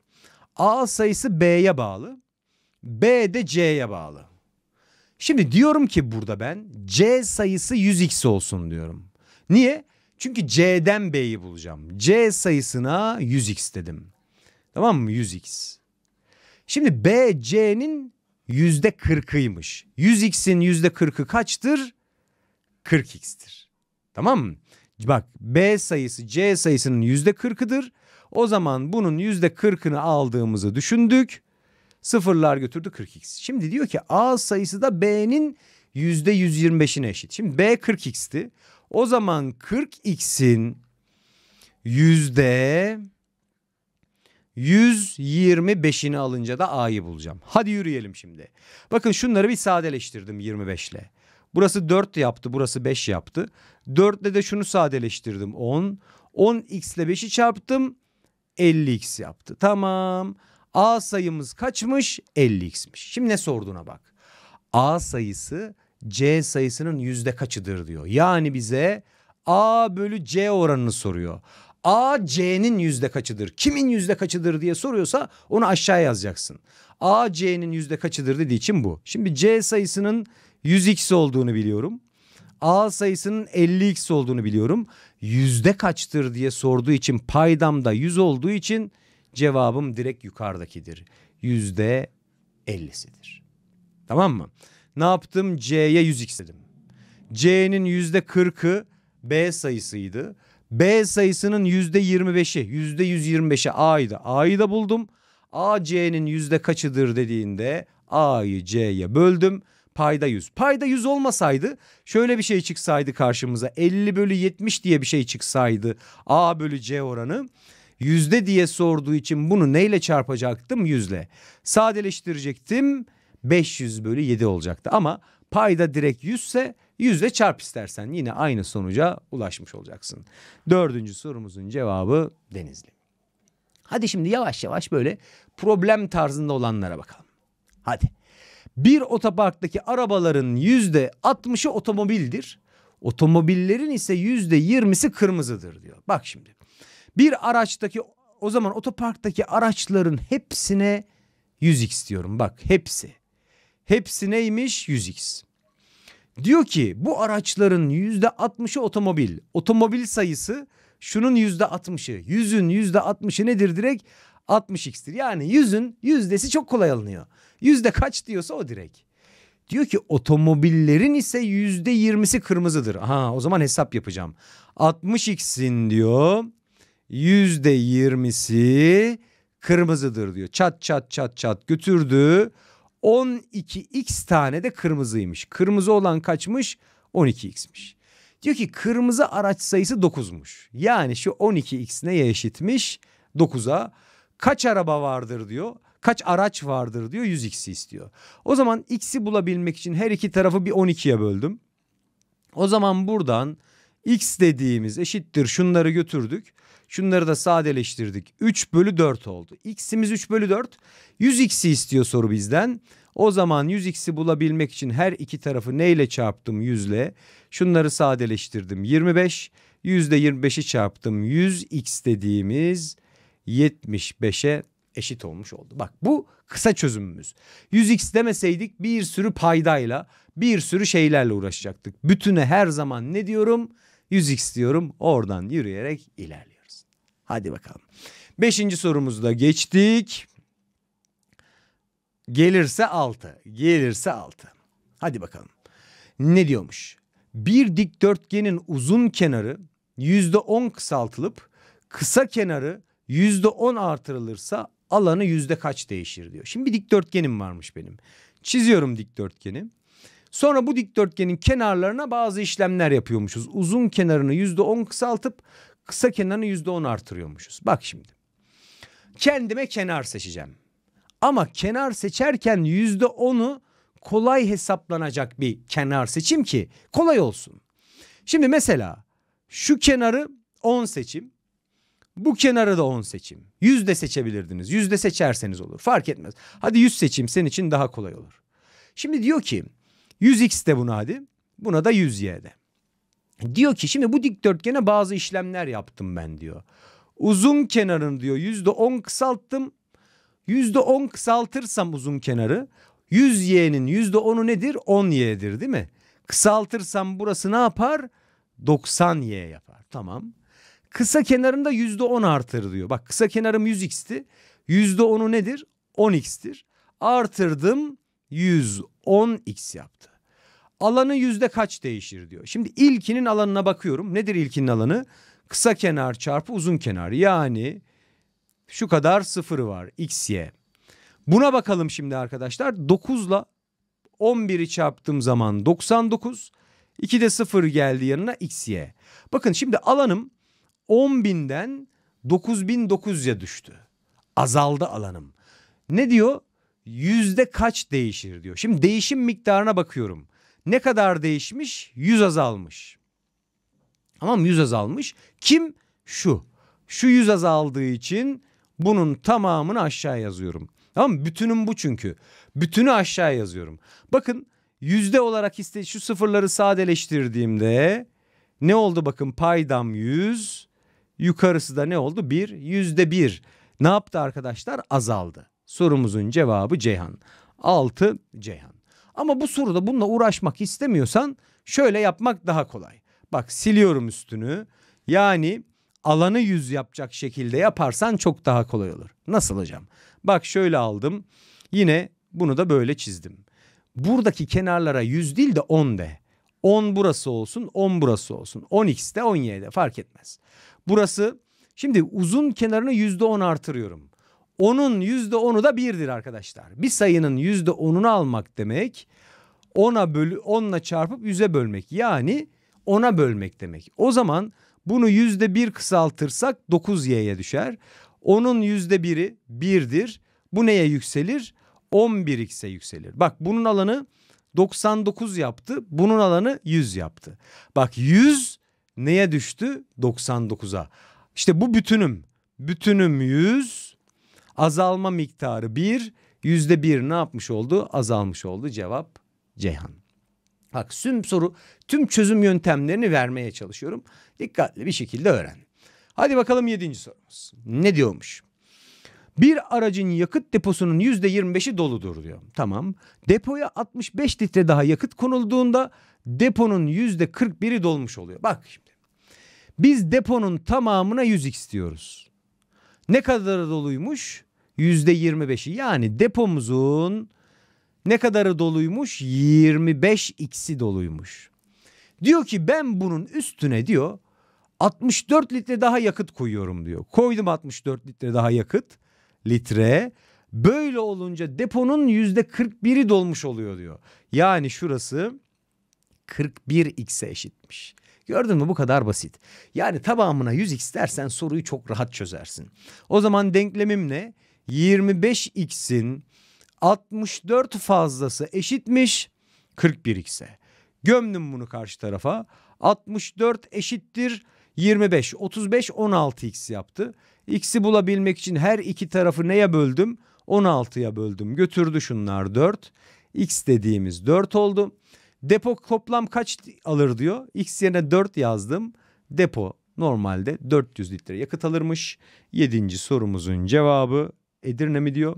A sayısı B'ye bağlı, B de C'ye bağlı. Şimdi diyorum ki burada ben C sayısı 100x olsun diyorum. Niye? Çünkü C'den B'yi bulacağım. C sayısına 100x dedim. Tamam mı? 100x. Şimdi B C'nin yüzde 40'ıymış. 100x'in yüzde 40'ı kaçtır? 40x'tir. Tamam mı? Bak B sayısı C sayısının yüzde 40'ıdır. O zaman bunun yüzde 40'ını aldığımızı düşündük. Sıfırlar götürdü 40x. Şimdi diyor ki A sayısı da B'nin yüzde %125'ine eşit. Şimdi B 40x'ti. O zaman 40x'in yüzde 125'ini alınca da a'yı bulacağım. Hadi yürüyelim şimdi. Bakın şunları bir sadeleştirdim 25 ile. Burası 4 yaptı, burası 5 yaptı. 4 ile de şunu sadeleştirdim 10. 10x ile 5'i çarptım. 50x yaptı. Tamam. A sayımız kaçmış? 50x'miş. Şimdi ne sorduğuna bak. A sayısı C sayısının yüzde kaçıdır diyor. Yani bize A bölü C oranını soruyor. A C'nin yüzde kaçıdır? Kimin yüzde kaçıdır diye soruyorsa onu aşağıya yazacaksın. A C'nin yüzde kaçıdır dediği için bu. Şimdi C sayısının 100x olduğunu biliyorum. A sayısının 50x olduğunu biliyorum. Yüzde kaçtır diye sorduğu için paydamda 100 olduğu için cevabım direkt yukarıdakidir. Yüzde 50'sidir. Tamam mı? Ne yaptım? C'ye 100x dedim. C'nin %40'ı B sayısıydı. B sayısının yüzde %25'i, %125'i A'ydı. A'yı da buldum. A C'nin yüzde kaçıdır dediğinde A'yı C'ye böldüm. Payda 100. Payda 100 olmasaydı şöyle bir şey çıksaydı karşımıza 50 bölü 70 diye bir şey çıksaydı A bölü C oranı yüzde diye sorduğu için bunu neyle çarpacaktım? Yüzle. Sadeleştirecektim. 500 bölü 7 olacaktı. Ama payda direkt 100 ise 100 ile çarp istersen yine aynı sonuca ulaşmış olacaksın. Dördüncü sorumuzun cevabı Denizli. Hadi şimdi yavaş yavaş böyle problem tarzında olanlara bakalım. Hadi. Bir otoparktaki arabaların yüzde 60'ı otomobildir. Otomobillerin ise yüzde 20'si kırmızıdır diyor. Bak şimdi. Bir araçtaki o zaman otoparktaki araçların hepsine 100x diyorum. Bak hepsi. Hepsi neymiş? 100x. Diyor ki bu araçların %60'ı otomobil. Otomobil sayısı şunun %60'ı. 100'ün %60'ı nedir direkt? 60x'tir. Yani 100'ün yüzdesi çok kolay alınıyor. Yüzde kaç diyorsa o direkt. Diyor ki otomobillerin ise yüzde yirmisi kırmızıdır. Ha o zaman hesap yapacağım. 60x'in diyor yüzde yirmisi kırmızıdır diyor. Çat çat çat çat götürdü. 12x tane de kırmızıymış. Kırmızı olan kaçmış? 12x'miş. Diyor ki kırmızı araç sayısı 9'muş. Yani şu 12x neye eşitmiş? 9'a. Kaç araba vardır diyor. Kaç araç vardır diyor 100x'i istiyor. O zaman x'i bulabilmek için her iki tarafı bir 12'ye böldüm. O zaman buradan x dediğimiz eşittir şunları götürdük. Şunları da sadeleştirdik. 3 bölü 4 oldu. X'imiz 3 bölü 4. 100x'i istiyor soru bizden. O zaman 100x'i bulabilmek için her iki tarafı neyle çarptım 100 ile? Şunları sadeleştirdim. 25. 100 ile 25'i çarptım. 100x dediğimiz 75'e eşit olmuş oldu. Bak bu kısa çözümümüz. 100x demeseydik bir sürü paydayla bir sürü şeylerle uğraşacaktık. Bütüne her zaman ne diyorum? 100x diyorum oradan yürüyerek ilerliyor. Hadi bakalım. Beşinci sorumuzu da geçtik. Gelirse altı. Gelirse altı. Hadi bakalım. Ne diyormuş? Bir dikdörtgenin uzun kenarı yüzde on kısaltılıp kısa kenarı yüzde on artırılırsa alanı yüzde kaç değişir diyor. Şimdi bir dikdörtgenim varmış benim. Çiziyorum dikdörtgeni. Sonra bu dikdörtgenin kenarlarına bazı işlemler yapıyormuşuz. Uzun kenarını yüzde on kısaltıp Kısa kenarını yüzde on artırıyormuşuz. Bak şimdi. Kendime kenar seçeceğim. Ama kenar seçerken yüzde onu kolay hesaplanacak bir kenar seçim ki kolay olsun. Şimdi mesela şu kenarı 10 seçim. Bu kenarı da 10 seçim. 100 de seçebilirdiniz. 100 de seçerseniz olur. Fark etmez. Hadi 100 seçim senin için daha kolay olur. Şimdi diyor ki 100x de buna hadi. Buna da 100y de. Diyor ki şimdi bu dikdörtgene bazı işlemler yaptım ben diyor. Uzun kenarını diyor yüzde on kısalttım. Yüzde on kısaltırsam uzun kenarı 100 y'nin yüzde onu nedir? 10 y'dir değil mi? Kısaltırsam burası ne yapar? 90 y yapar. Tamam. Kısa kenarında yüzde on artır diyor. Bak kısa kenarım 100x'ti. Yüzde onu nedir? 10x'tir. Artırdım 110x yaptı alanı yüzde kaç değişir diyor. Şimdi ilkinin alanına bakıyorum. Nedir ilkinin alanı? Kısa kenar çarpı uzun kenar. Yani şu kadar sıfırı var x, y. Buna bakalım şimdi arkadaşlar. 9 ile 11'i çarptığım zaman 99. 2 de 0 geldi yanına x, y. Bakın şimdi alanım 10.000'den 9.900'e düştü. Azaldı alanım. Ne diyor? Yüzde kaç değişir diyor. Şimdi değişim miktarına bakıyorum ne kadar değişmiş? 100 azalmış. Tamam 100 azalmış. Kim? Şu. Şu 100 azaldığı için bunun tamamını aşağı yazıyorum. Tamam mı? Bütünüm bu çünkü. Bütünü aşağı yazıyorum. Bakın yüzde olarak işte şu sıfırları sadeleştirdiğimde ne oldu bakın paydam 100 yukarısı da ne oldu 1 yüzde 1 ne yaptı arkadaşlar azaldı sorumuzun cevabı Ceyhan 6 Ceyhan ama bu soruda bununla uğraşmak istemiyorsan şöyle yapmak daha kolay. Bak siliyorum üstünü. Yani alanı yüz yapacak şekilde yaparsan çok daha kolay olur. Nasıl hocam? Bak şöyle aldım. Yine bunu da böyle çizdim. Buradaki kenarlara yüz değil de on de. 10 burası olsun, 10 burası olsun. 10x'de, 10 de, fark etmez. Burası şimdi uzun kenarını %10 artırıyorum. Onun yüzde onu da birdir arkadaşlar. Bir sayının yüzde onunu almak demek 10'a bölü 10'la çarpıp 100'e bölmek. Yani 10'a bölmek demek. O zaman bunu yüzde bir kısaltırsak 9y'ye düşer. Onun yüzde biri 1'dir. Bu neye yükselir? 11x'e yükselir. Bak bunun alanı 99 yaptı. Bunun alanı 100 yaptı. Bak 100 neye düştü? 99'a. İşte bu bütünüm. Bütünüm 100, Azalma miktarı 1, yüzde 1 ne yapmış oldu? Azalmış oldu. Cevap Ceyhan. Bak tüm soru, tüm çözüm yöntemlerini vermeye çalışıyorum. Dikkatli bir şekilde öğren. Hadi bakalım yedinci sorumuz. Ne diyormuş? Bir aracın yakıt deposunun yüzde yirmi beşi doludur diyor. Tamam. Depoya 65 litre daha yakıt konulduğunda deponun yüzde kırk biri dolmuş oluyor. Bak şimdi. Biz deponun tamamına 100x diyoruz ne kadarı doluymuş? %25'i yani depomuzun ne kadarı doluymuş? 25x'i doluymuş. Diyor ki ben bunun üstüne diyor 64 litre daha yakıt koyuyorum diyor. Koydum 64 litre daha yakıt litre. Böyle olunca deponun %41'i dolmuş oluyor diyor. Yani şurası 41x'e eşitmiş. Gördün mü bu kadar basit. Yani tamamına 100x dersen soruyu çok rahat çözersin. O zaman denklemim ne? 25x'in 64 fazlası eşitmiş 41x'e. Gömdüm bunu karşı tarafa. 64 eşittir 25. 35 16x yaptı. X'i bulabilmek için her iki tarafı neye böldüm? 16'ya böldüm. Götürdü şunlar 4. X dediğimiz 4 oldu. Depo toplam kaç alır diyor. X yerine 4 yazdım. Depo normalde 400 litre yakıt alırmış. Yedinci sorumuzun cevabı Edirne mi diyor.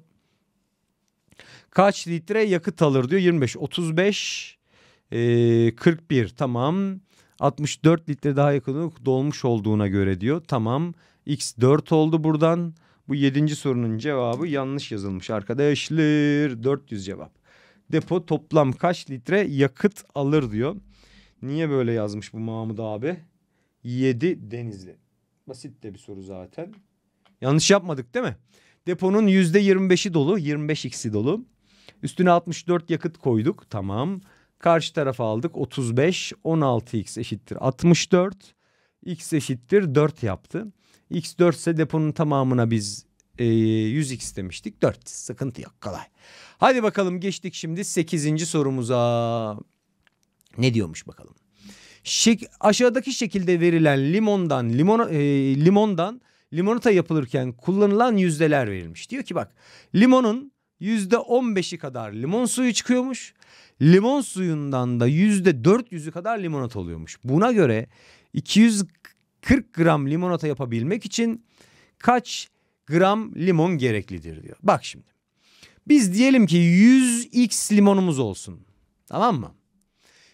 Kaç litre yakıt alır diyor. 25, 35, e, 41 tamam. 64 litre daha yakıt dolmuş olduğuna göre diyor. Tamam X 4 oldu buradan. Bu yedinci sorunun cevabı yanlış yazılmış arkadaşlar. 400 cevap depo toplam kaç litre yakıt alır diyor. Niye böyle yazmış bu Mahmut abi? 7 Denizli. Basit de bir soru zaten. Yanlış yapmadık değil mi? Deponun %25'i dolu, 25x'i dolu. Üstüne 64 yakıt koyduk. Tamam. Karşı tarafa aldık 35, 16x eşittir 64. x eşittir 4 yaptı. x 4 ise deponun tamamına biz e, ee, 100x demiştik 4 sıkıntı yok kolay. Hadi bakalım geçtik şimdi 8. sorumuza. Ne diyormuş bakalım. Şek aşağıdaki şekilde verilen limondan limon e, limondan limonata yapılırken kullanılan yüzdeler verilmiş. Diyor ki bak limonun yüzde on kadar limon suyu çıkıyormuş. Limon suyundan da yüzde dört kadar limonata oluyormuş. Buna göre 240 gram limonata yapabilmek için kaç gram limon gereklidir diyor. Bak şimdi. Biz diyelim ki 100x limonumuz olsun. Tamam mı?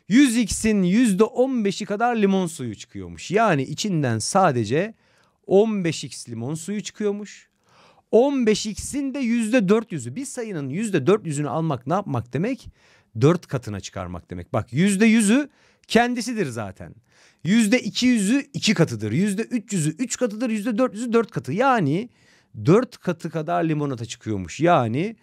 100x'in %15'i kadar limon suyu çıkıyormuş. Yani içinden sadece 15x limon suyu çıkıyormuş. 15x'in de %400'ü. Bir sayının %400'ünü almak ne yapmak demek? 4 katına çıkarmak demek. Bak %100'ü kendisidir zaten. %200'ü 2 katıdır. %300'ü 3 katıdır. %400'ü 4 katı. Yani 4 katı kadar limonata çıkıyormuş. Yani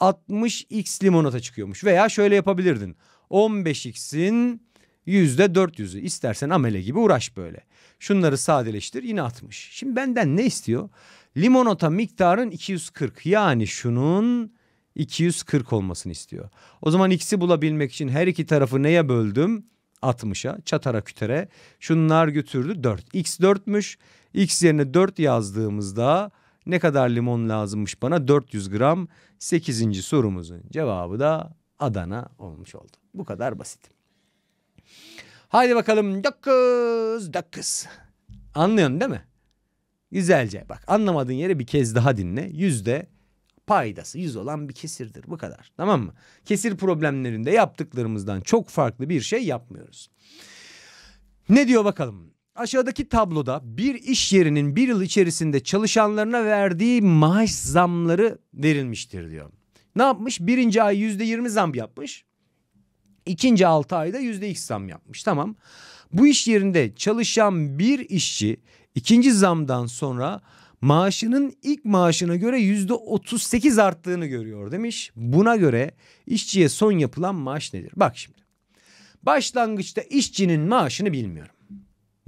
60x limonata çıkıyormuş. Veya şöyle yapabilirdin. 15x'in %400'ü. istersen amele gibi uğraş böyle. Şunları sadeleştir yine 60. Şimdi benden ne istiyor? Limonata miktarın 240. Yani şunun 240 olmasını istiyor. O zaman x'i bulabilmek için her iki tarafı neye böldüm? 60'a çatara kütere şunlar götürdü 4. X 4'müş. X yerine 4 yazdığımızda ne kadar limon lazımmış bana? 400 gram. 8. sorumuzun cevabı da Adana olmuş oldu. Bu kadar basit. Haydi bakalım 9 9. Anlıyorsun değil mi? Güzelce bak anlamadığın yere bir kez daha dinle. Yüzde paydası yüz olan bir kesirdir bu kadar tamam mı? Kesir problemlerinde yaptıklarımızdan çok farklı bir şey yapmıyoruz. Ne diyor bakalım? Aşağıdaki tabloda bir iş yerinin bir yıl içerisinde çalışanlarına verdiği maaş zamları verilmiştir diyor. Ne yapmış? Birinci ay yüzde yirmi zam yapmış. İkinci altı ayda yüzde iki zam yapmış. Tamam. Bu iş yerinde çalışan bir işçi ikinci zamdan sonra maaşının ilk maaşına göre yüzde otuz sekiz arttığını görüyor demiş. Buna göre işçiye son yapılan maaş nedir? Bak şimdi. Başlangıçta işçinin maaşını bilmiyorum.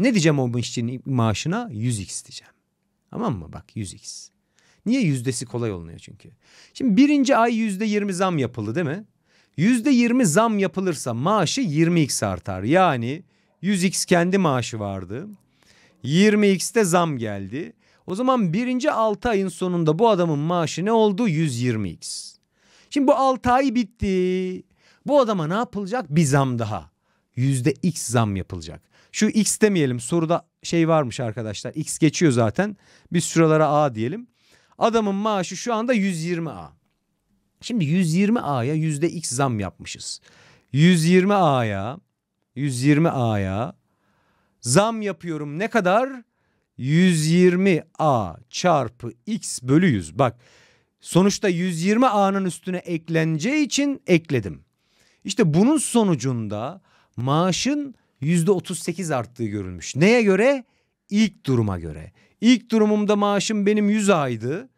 Ne diyeceğim o işçinin maaşına? 100x diyeceğim. Tamam mı? Bak 100x. Niye yüzdesi kolay olunuyor çünkü. Şimdi birinci ay yüzde yirmi zam yapıldı değil mi? Yüzde yirmi zam yapılırsa maaşı 20x artar. Yani 100x kendi maaşı vardı. 20x'te zam geldi. O zaman birinci altı ayın sonunda bu adamın maaşı ne oldu? 120x. Şimdi bu altı ay bitti. Bu adama ne yapılacak? Bir zam daha. Yüzde x zam yapılacak. Şu x demeyelim. Soruda şey varmış arkadaşlar. X geçiyor zaten. Biz şuralara A diyelim. Adamın maaşı şu anda 120A. Şimdi 120A'ya %x zam yapmışız. 120A'ya 120A'ya zam yapıyorum ne kadar? 120A çarpı x bölü 100. Bak sonuçta 120A'nın üstüne ekleneceği için ekledim. İşte bunun sonucunda maaşın yüzde %38 arttığı görülmüş. Neye göre? İlk duruma göre. İlk durumumda maaşım benim 100 aydı.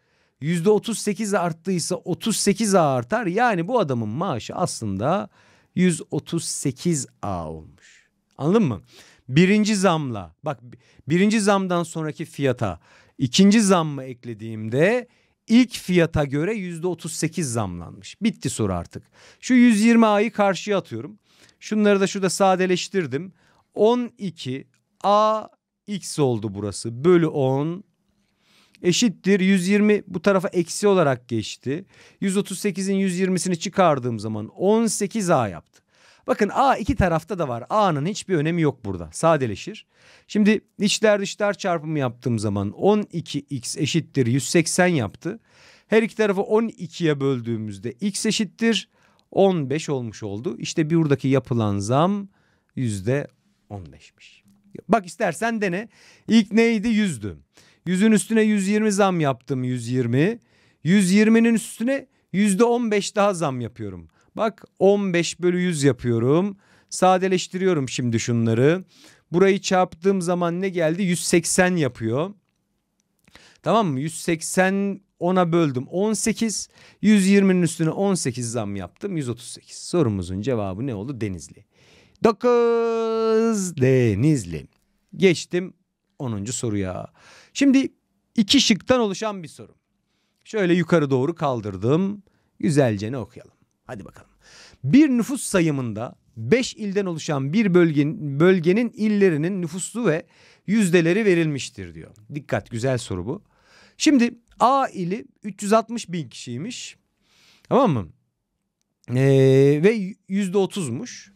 Yüzde %38 arttıysa 38 A artar. Yani bu adamın maaşı aslında 138 A olmuş. Anladın mı? Birinci zamla bak birinci zamdan sonraki fiyata ikinci zam mı eklediğimde ilk fiyata göre yüzde %38 zamlanmış. Bitti soru artık. Şu 120 A'yı karşıya atıyorum. Şunları da şurada sadeleştirdim. 12 a x oldu burası. Bölü 10 eşittir 120 bu tarafa eksi olarak geçti. 138'in 120'sini çıkardığım zaman 18 a yaptı. Bakın A iki tarafta da var. A'nın hiçbir önemi yok burada. Sadeleşir. Şimdi içler dışlar çarpımı yaptığım zaman 12x eşittir 180 yaptı. Her iki tarafı 12'ye böldüğümüzde x eşittir 15 olmuş oldu. İşte buradaki yapılan zam yüzde 15'miş. Bak istersen dene. İlk neydi? Yüzdü. Yüzün üstüne 120 zam yaptım 120. 120'nin üstüne yüzde 15 daha zam yapıyorum. Bak 15 bölü 100 yapıyorum. Sadeleştiriyorum şimdi şunları. Burayı çarptığım zaman ne geldi? 180 yapıyor. Tamam mı? 180 10'a böldüm 18. 120'nin üstüne 18 zam yaptım 138. Sorumuzun cevabı ne oldu? Denizli. 9 Denizli. Geçtim 10. soruya. Şimdi iki şıktan oluşan bir soru. Şöyle yukarı doğru kaldırdım. Güzelce ne okuyalım. Hadi bakalım. Bir nüfus sayımında 5 ilden oluşan bir bölgenin, bölgenin illerinin nüfuslu ve yüzdeleri verilmiştir diyor. Dikkat güzel soru bu. Şimdi A ili 360 bin kişiymiş. Tamam mı? Ee, ve yüzde otuzmuş.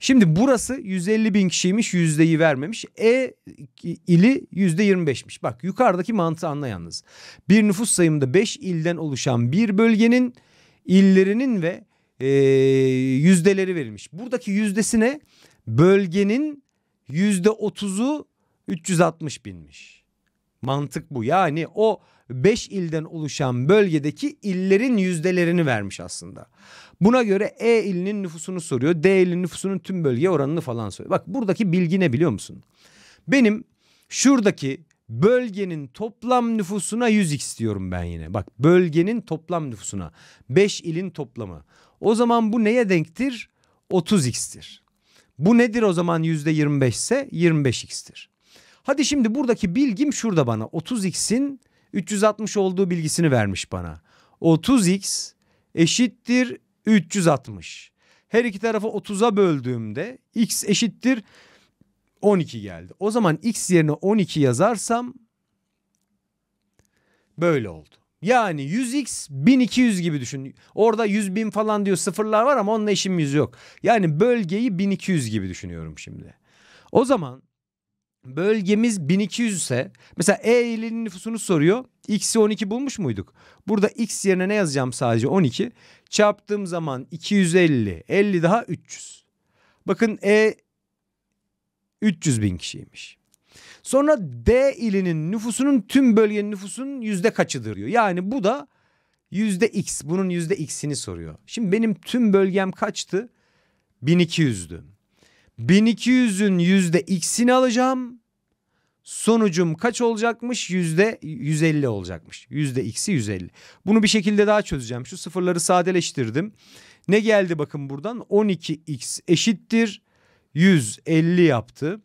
Şimdi burası 150 bin kişiymiş yüzdeyi vermemiş. E ili yüzde 25'miş. Bak yukarıdaki mantığı anla Bir nüfus sayımında 5 ilden oluşan bir bölgenin illerinin ve e, yüzdeleri verilmiş. Buradaki yüzdesine bölgenin yüzde otuzu 360 binmiş. Mantık bu. Yani o 5 ilden oluşan bölgedeki illerin yüzdelerini vermiş aslında. Buna göre E ilinin nüfusunu soruyor. D ilinin nüfusunun tüm bölge oranını falan soruyor. Bak buradaki bilgi ne biliyor musun? Benim şuradaki bölgenin toplam nüfusuna 100x diyorum ben yine. Bak bölgenin toplam nüfusuna 5 ilin toplamı. O zaman bu neye denktir? 30x'tir. Bu nedir o zaman yüzde %25 ise 25x'tir. Hadi şimdi buradaki bilgim şurada bana 30x'in 360 olduğu bilgisini vermiş bana. 30x eşittir 360. Her iki tarafı 30'a böldüğümde x eşittir 12 geldi. O zaman x yerine 12 yazarsam böyle oldu. Yani 100x 1200 gibi düşün. Orada 100 bin falan diyor sıfırlar var ama onunla işimiz yok. Yani bölgeyi 1200 gibi düşünüyorum şimdi. O zaman bölgemiz 1200 ise mesela E ilinin nüfusunu soruyor. X'i 12 bulmuş muyduk? Burada X yerine ne yazacağım sadece 12. Çarptığım zaman 250. 50 daha 300. Bakın E 300 bin kişiymiş. Sonra D ilinin nüfusunun tüm bölgenin nüfusunun yüzde kaçıdır diyor. Yani bu da yüzde X. Bunun yüzde X'ini soruyor. Şimdi benim tüm bölgem kaçtı? 1200'dü. 1200'ün yüzde x'ini alacağım. Sonucum kaç olacakmış? Yüzde 150 olacakmış. Yüzde x'i 150. Bunu bir şekilde daha çözeceğim. Şu sıfırları sadeleştirdim. Ne geldi bakın buradan? 12x eşittir 150 yaptı.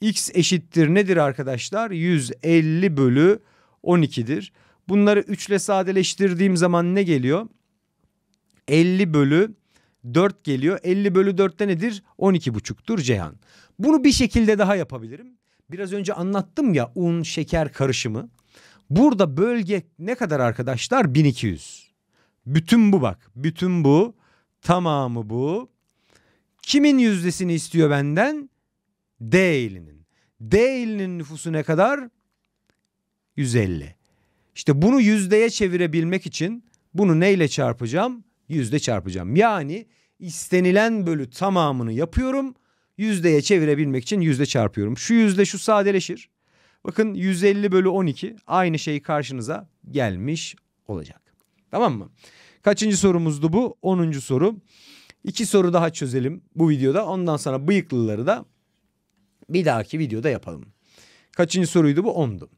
x eşittir nedir arkadaşlar? 150 bölü 12'dir. Bunları 3 ile sadeleştirdiğim zaman ne geliyor? 50 bölü 4 geliyor. 50 bölü 4'te nedir? 12,5'tur Ceyhan. Bunu bir şekilde daha yapabilirim. Biraz önce anlattım ya un şeker karışımı. Burada bölge ne kadar arkadaşlar? 1200. Bütün bu bak. Bütün bu. Tamamı bu. Kimin yüzdesini istiyor benden? D ilinin. D ilinin nüfusu ne kadar? 150. İşte bunu yüzdeye çevirebilmek için bunu neyle çarpacağım? yüzde çarpacağım. Yani istenilen bölü tamamını yapıyorum. Yüzdeye çevirebilmek için yüzde çarpıyorum. Şu yüzde şu sadeleşir. Bakın 150 bölü 12 aynı şey karşınıza gelmiş olacak. Tamam mı? Kaçıncı sorumuzdu bu? Onuncu soru. İki soru daha çözelim bu videoda. Ondan sonra bıyıklıları da bir dahaki videoda yapalım. Kaçıncı soruydu bu? Ondu.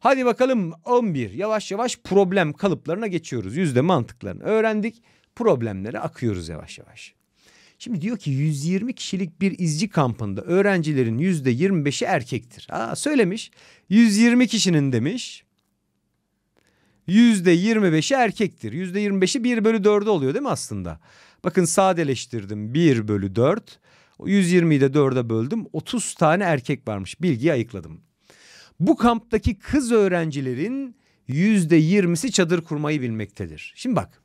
Hadi bakalım 11. Yavaş yavaş problem kalıplarına geçiyoruz. Yüzde mantıklarını öğrendik problemlere akıyoruz yavaş yavaş. Şimdi diyor ki 120 kişilik bir izci kampında öğrencilerin yüzde 25'i erkektir. Aa, söylemiş 120 kişinin demiş yüzde 25'i erkektir. Yüzde 25'i 1 bölü 4'e oluyor değil mi aslında? Bakın sadeleştirdim 1 bölü 4. 120'yi de 4'e böldüm. 30 tane erkek varmış. Bilgiyi ayıkladım. Bu kamptaki kız öğrencilerin yüzde 20'si çadır kurmayı bilmektedir. Şimdi bak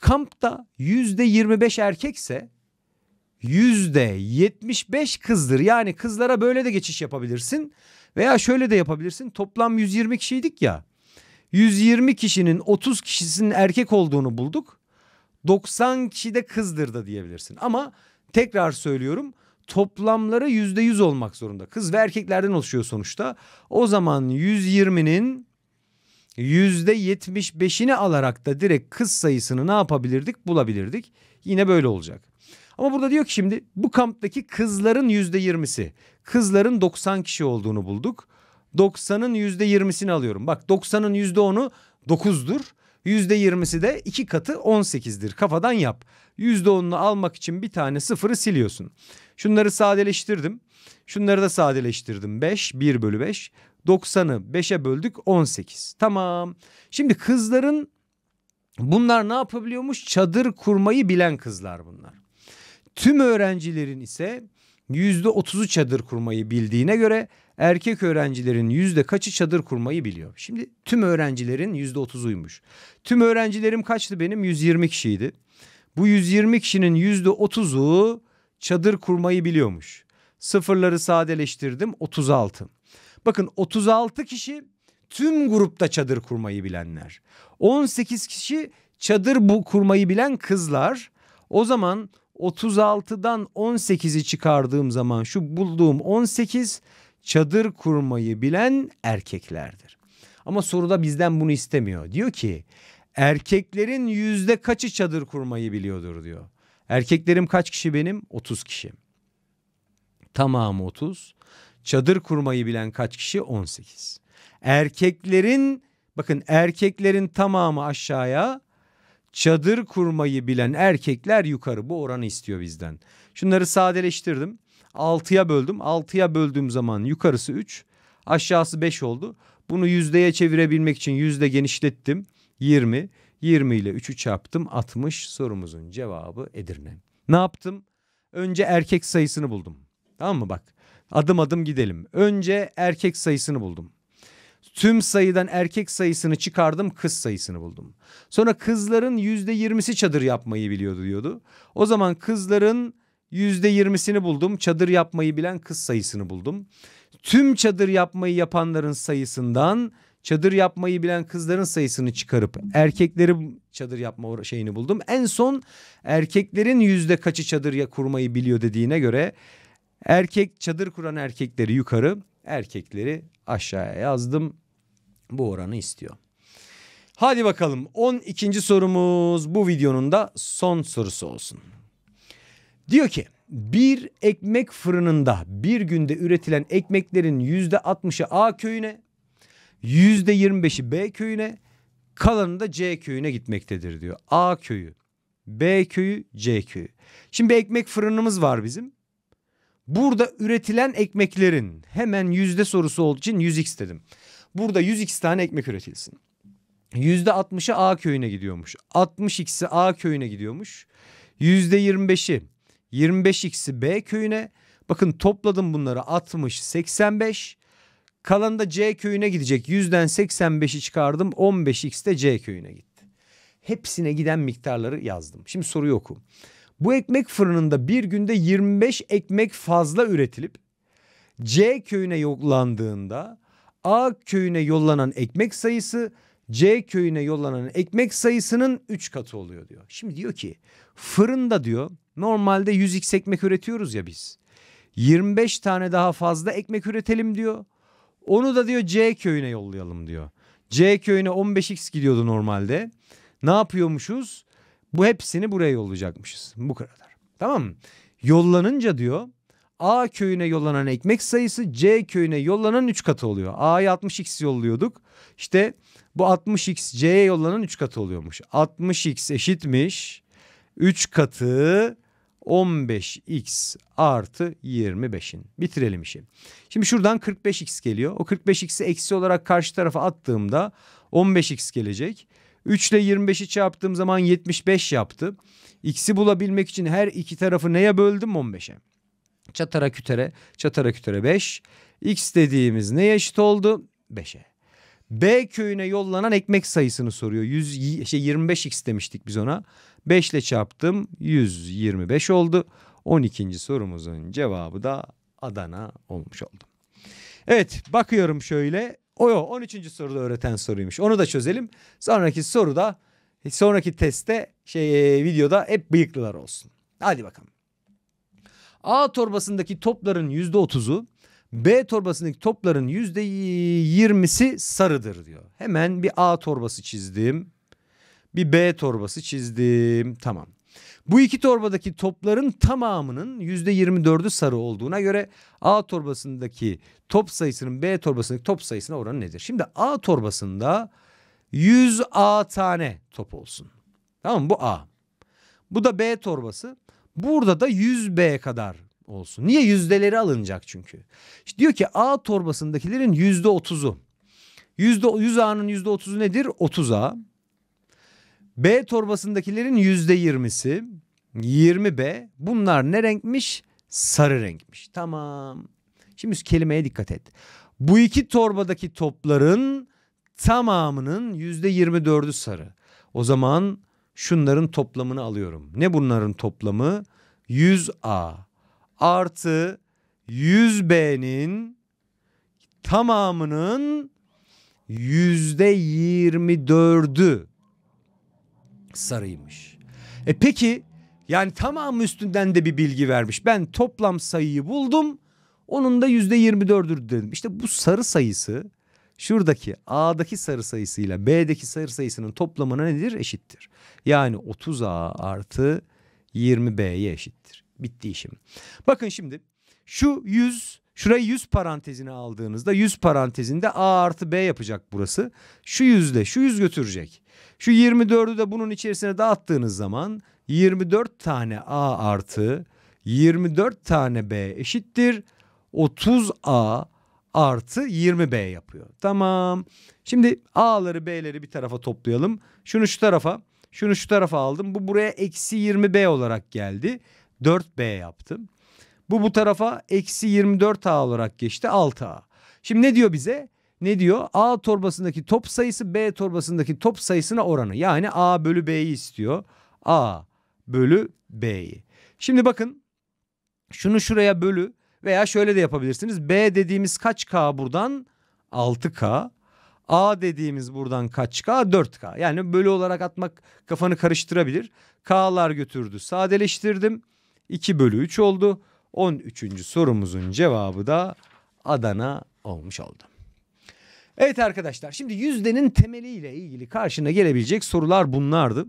Kampta yüzde 25 erkekse yüzde 75 kızdır. Yani kızlara böyle de geçiş yapabilirsin veya şöyle de yapabilirsin. Toplam 120 kişiydik ya. 120 kişinin 30 kişisinin erkek olduğunu bulduk. 90 kişi de kızdır da diyebilirsin. Ama tekrar söylüyorum toplamları yüzde yüz olmak zorunda. Kız ve erkeklerden oluşuyor sonuçta. O zaman 120'nin %75'ini alarak da direkt kız sayısını ne yapabilirdik bulabilirdik. Yine böyle olacak. Ama burada diyor ki şimdi bu kamptaki kızların %20'si. Kızların 90 kişi olduğunu bulduk. 90'ın %20'sini alıyorum. Bak 90'ın %10'u 9'dur. %20'si de 2 katı 18'dir. Kafadan yap. %10'unu almak için bir tane sıfırı siliyorsun. Şunları sadeleştirdim. Şunları da sadeleştirdim. 5, 1 bölü 5. 90'ı 5'e böldük 18. Tamam. Şimdi kızların bunlar ne yapabiliyormuş? Çadır kurmayı bilen kızlar bunlar. Tüm öğrencilerin ise %30'u çadır kurmayı bildiğine göre erkek öğrencilerin yüzde kaçı çadır kurmayı biliyor? Şimdi tüm öğrencilerin yüzde otuzuymuş. Tüm öğrencilerim kaçtı benim? 120 kişiydi. Bu 120 kişinin yüzde otuzu çadır kurmayı biliyormuş. Sıfırları sadeleştirdim 36. Bakın 36 kişi tüm grupta çadır kurmayı bilenler. 18 kişi çadır bu kurmayı bilen kızlar. O zaman 36'dan 18'i çıkardığım zaman şu bulduğum 18 çadır kurmayı bilen erkeklerdir. Ama soruda bizden bunu istemiyor. Diyor ki erkeklerin yüzde kaçı çadır kurmayı biliyordur diyor. Erkeklerim kaç kişi benim? 30 kişi. Tamamı 30. Çadır kurmayı bilen kaç kişi? 18. Erkeklerin bakın erkeklerin tamamı aşağıya çadır kurmayı bilen erkekler yukarı bu oranı istiyor bizden. Şunları sadeleştirdim. 6'ya böldüm. 6'ya böldüğüm zaman yukarısı 3, aşağısı 5 oldu. Bunu yüzdeye çevirebilmek için yüzde genişlettim. 20, 20 ile 3'ü çarptım. 60 sorumuzun cevabı Edirne. Ne yaptım? Önce erkek sayısını buldum. Tamam mı bak? Adım adım gidelim. Önce erkek sayısını buldum. Tüm sayıdan erkek sayısını çıkardım kız sayısını buldum. Sonra kızların yüzde yirmisi çadır yapmayı biliyordu diyordu. O zaman kızların yüzde yirmisini buldum. Çadır yapmayı bilen kız sayısını buldum. Tüm çadır yapmayı yapanların sayısından çadır yapmayı bilen kızların sayısını çıkarıp erkekleri çadır yapma şeyini buldum. En son erkeklerin yüzde kaçı çadır ya kurmayı biliyor dediğine göre Erkek çadır kuran erkekleri yukarı, erkekleri aşağıya yazdım. Bu oranı istiyor. Hadi bakalım 12. sorumuz bu videonun da son sorusu olsun. Diyor ki bir ekmek fırınında bir günde üretilen ekmeklerin yüzde %60'ı A köyüne, yüzde %25'i B köyüne, kalanı da C köyüne gitmektedir diyor. A köyü, B köyü, C köyü. Şimdi bir ekmek fırınımız var bizim. Burada üretilen ekmeklerin hemen yüzde sorusu olduğu için 100x dedim. Burada 100x tane ekmek üretilsin. Yüzde 60'ı A köyüne gidiyormuş. 60x'i A köyüne gidiyormuş. Yüzde 25'i 25x'i B köyüne. Bakın topladım bunları 60, 85. Kalan da C köyüne gidecek. Yüzden 85'i çıkardım. 15x de C köyüne gitti. Hepsine giden miktarları yazdım. Şimdi soruyu oku. Bu ekmek fırınında bir günde 25 ekmek fazla üretilip C köyüne yollandığında A köyüne yollanan ekmek sayısı C köyüne yollanan ekmek sayısının 3 katı oluyor diyor. Şimdi diyor ki fırında diyor normalde 100x ekmek üretiyoruz ya biz. 25 tane daha fazla ekmek üretelim diyor. Onu da diyor C köyüne yollayalım diyor. C köyüne 15x gidiyordu normalde. Ne yapıyormuşuz? Bu hepsini buraya yollayacakmışız. Bu kadar. Tamam mı? Yollanınca diyor A köyüne yollanan ekmek sayısı C köyüne yollanan 3 katı oluyor. A'ya 60x yolluyorduk. İşte bu 60x C'ye yollanan 3 katı oluyormuş. 60x eşitmiş 3 katı 15x artı 25'in. Bitirelim işi. Şimdi şuradan 45x geliyor. O 45x'i eksi olarak karşı tarafa attığımda 15x gelecek. 3 ile 25'i çarptığım zaman 75 yaptı. X'i bulabilmek için her iki tarafı neye böldüm 15'e? Çatara kütere, çatara kütere 5. X dediğimiz neye eşit oldu? 5'e. B köyüne yollanan ekmek sayısını soruyor. 100, şey 25x demiştik biz ona. 5 ile çarptım 125 oldu. 12. sorumuzun cevabı da Adana olmuş oldu. Evet bakıyorum şöyle o yok 13. soruda öğreten soruymuş. Onu da çözelim. Sonraki soruda sonraki testte şey e, videoda hep bıyıklılar olsun. Hadi bakalım. A torbasındaki topların yüzde otuzu B torbasındaki topların yüzde yirmisi sarıdır diyor. Hemen bir A torbası çizdim. Bir B torbası çizdim. Tamam. Bu iki torbadaki topların tamamının %24'ü sarı olduğuna göre A torbasındaki top sayısının B torbasındaki top sayısına oranı nedir? Şimdi A torbasında 100 A tane top olsun. Tamam mı? Bu A. Bu da B torbası. Burada da 100 B kadar olsun. Niye? Yüzdeleri alınacak çünkü. İşte diyor ki A torbasındakilerin yüzde otuzu. 100 A'nın yüzde otuzu nedir? 30 A. B torbasındakilerin %20'si 20B bunlar ne renkmiş? Sarı renkmiş. Tamam. Şimdi üst kelimeye dikkat et. Bu iki torbadaki topların tamamının %24'ü sarı. O zaman şunların toplamını alıyorum. Ne bunların toplamı? 100A artı 100B'nin tamamının %24'ü sarıymış. E peki yani tamam üstünden de bir bilgi vermiş. Ben toplam sayıyı buldum. Onun da yüzde yirmi dördür dedim. İşte bu sarı sayısı şuradaki A'daki sarı sayısıyla B'deki sarı sayısının toplamına nedir? Eşittir. Yani 30A artı 20B'ye eşittir. Bitti işim. Bakın şimdi şu 100 Şurayı 100 parantezine aldığınızda 100 parantezinde A artı B yapacak burası. Şu yüzde, şu yüz götürecek. Şu 24'ü de bunun içerisine dağıttığınız zaman 24 tane A artı 24 tane B eşittir. 30A artı 20B yapıyor. Tamam. Şimdi A'ları B'leri bir tarafa toplayalım. Şunu şu tarafa şunu şu tarafa aldım. Bu buraya eksi 20B olarak geldi. 4B yaptım. Bu bu tarafa eksi 24 A olarak geçti 6 A. Şimdi ne diyor bize? Ne diyor? A torbasındaki top sayısı B torbasındaki top sayısına oranı. Yani A bölü B'yi istiyor. A bölü B'yi. Şimdi bakın şunu şuraya bölü veya şöyle de yapabilirsiniz. B dediğimiz kaç K buradan? 6K. A dediğimiz buradan kaç K? 4K. Yani bölü olarak atmak kafanı karıştırabilir. K'lar götürdü. Sadeleştirdim. 2 bölü 3 oldu. 13. sorumuzun cevabı da Adana olmuş oldu. Evet arkadaşlar şimdi yüzdenin temeliyle ilgili karşına gelebilecek sorular bunlardı.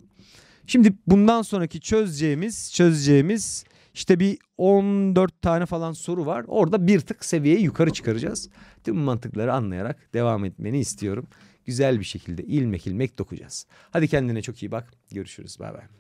Şimdi bundan sonraki çözeceğimiz çözeceğimiz işte bir 14 tane falan soru var. Orada bir tık seviyeyi yukarı çıkaracağız. Tüm mantıkları anlayarak devam etmeni istiyorum. Güzel bir şekilde ilmek ilmek dokuyacağız. Hadi kendine çok iyi bak. Görüşürüz. Bay bay.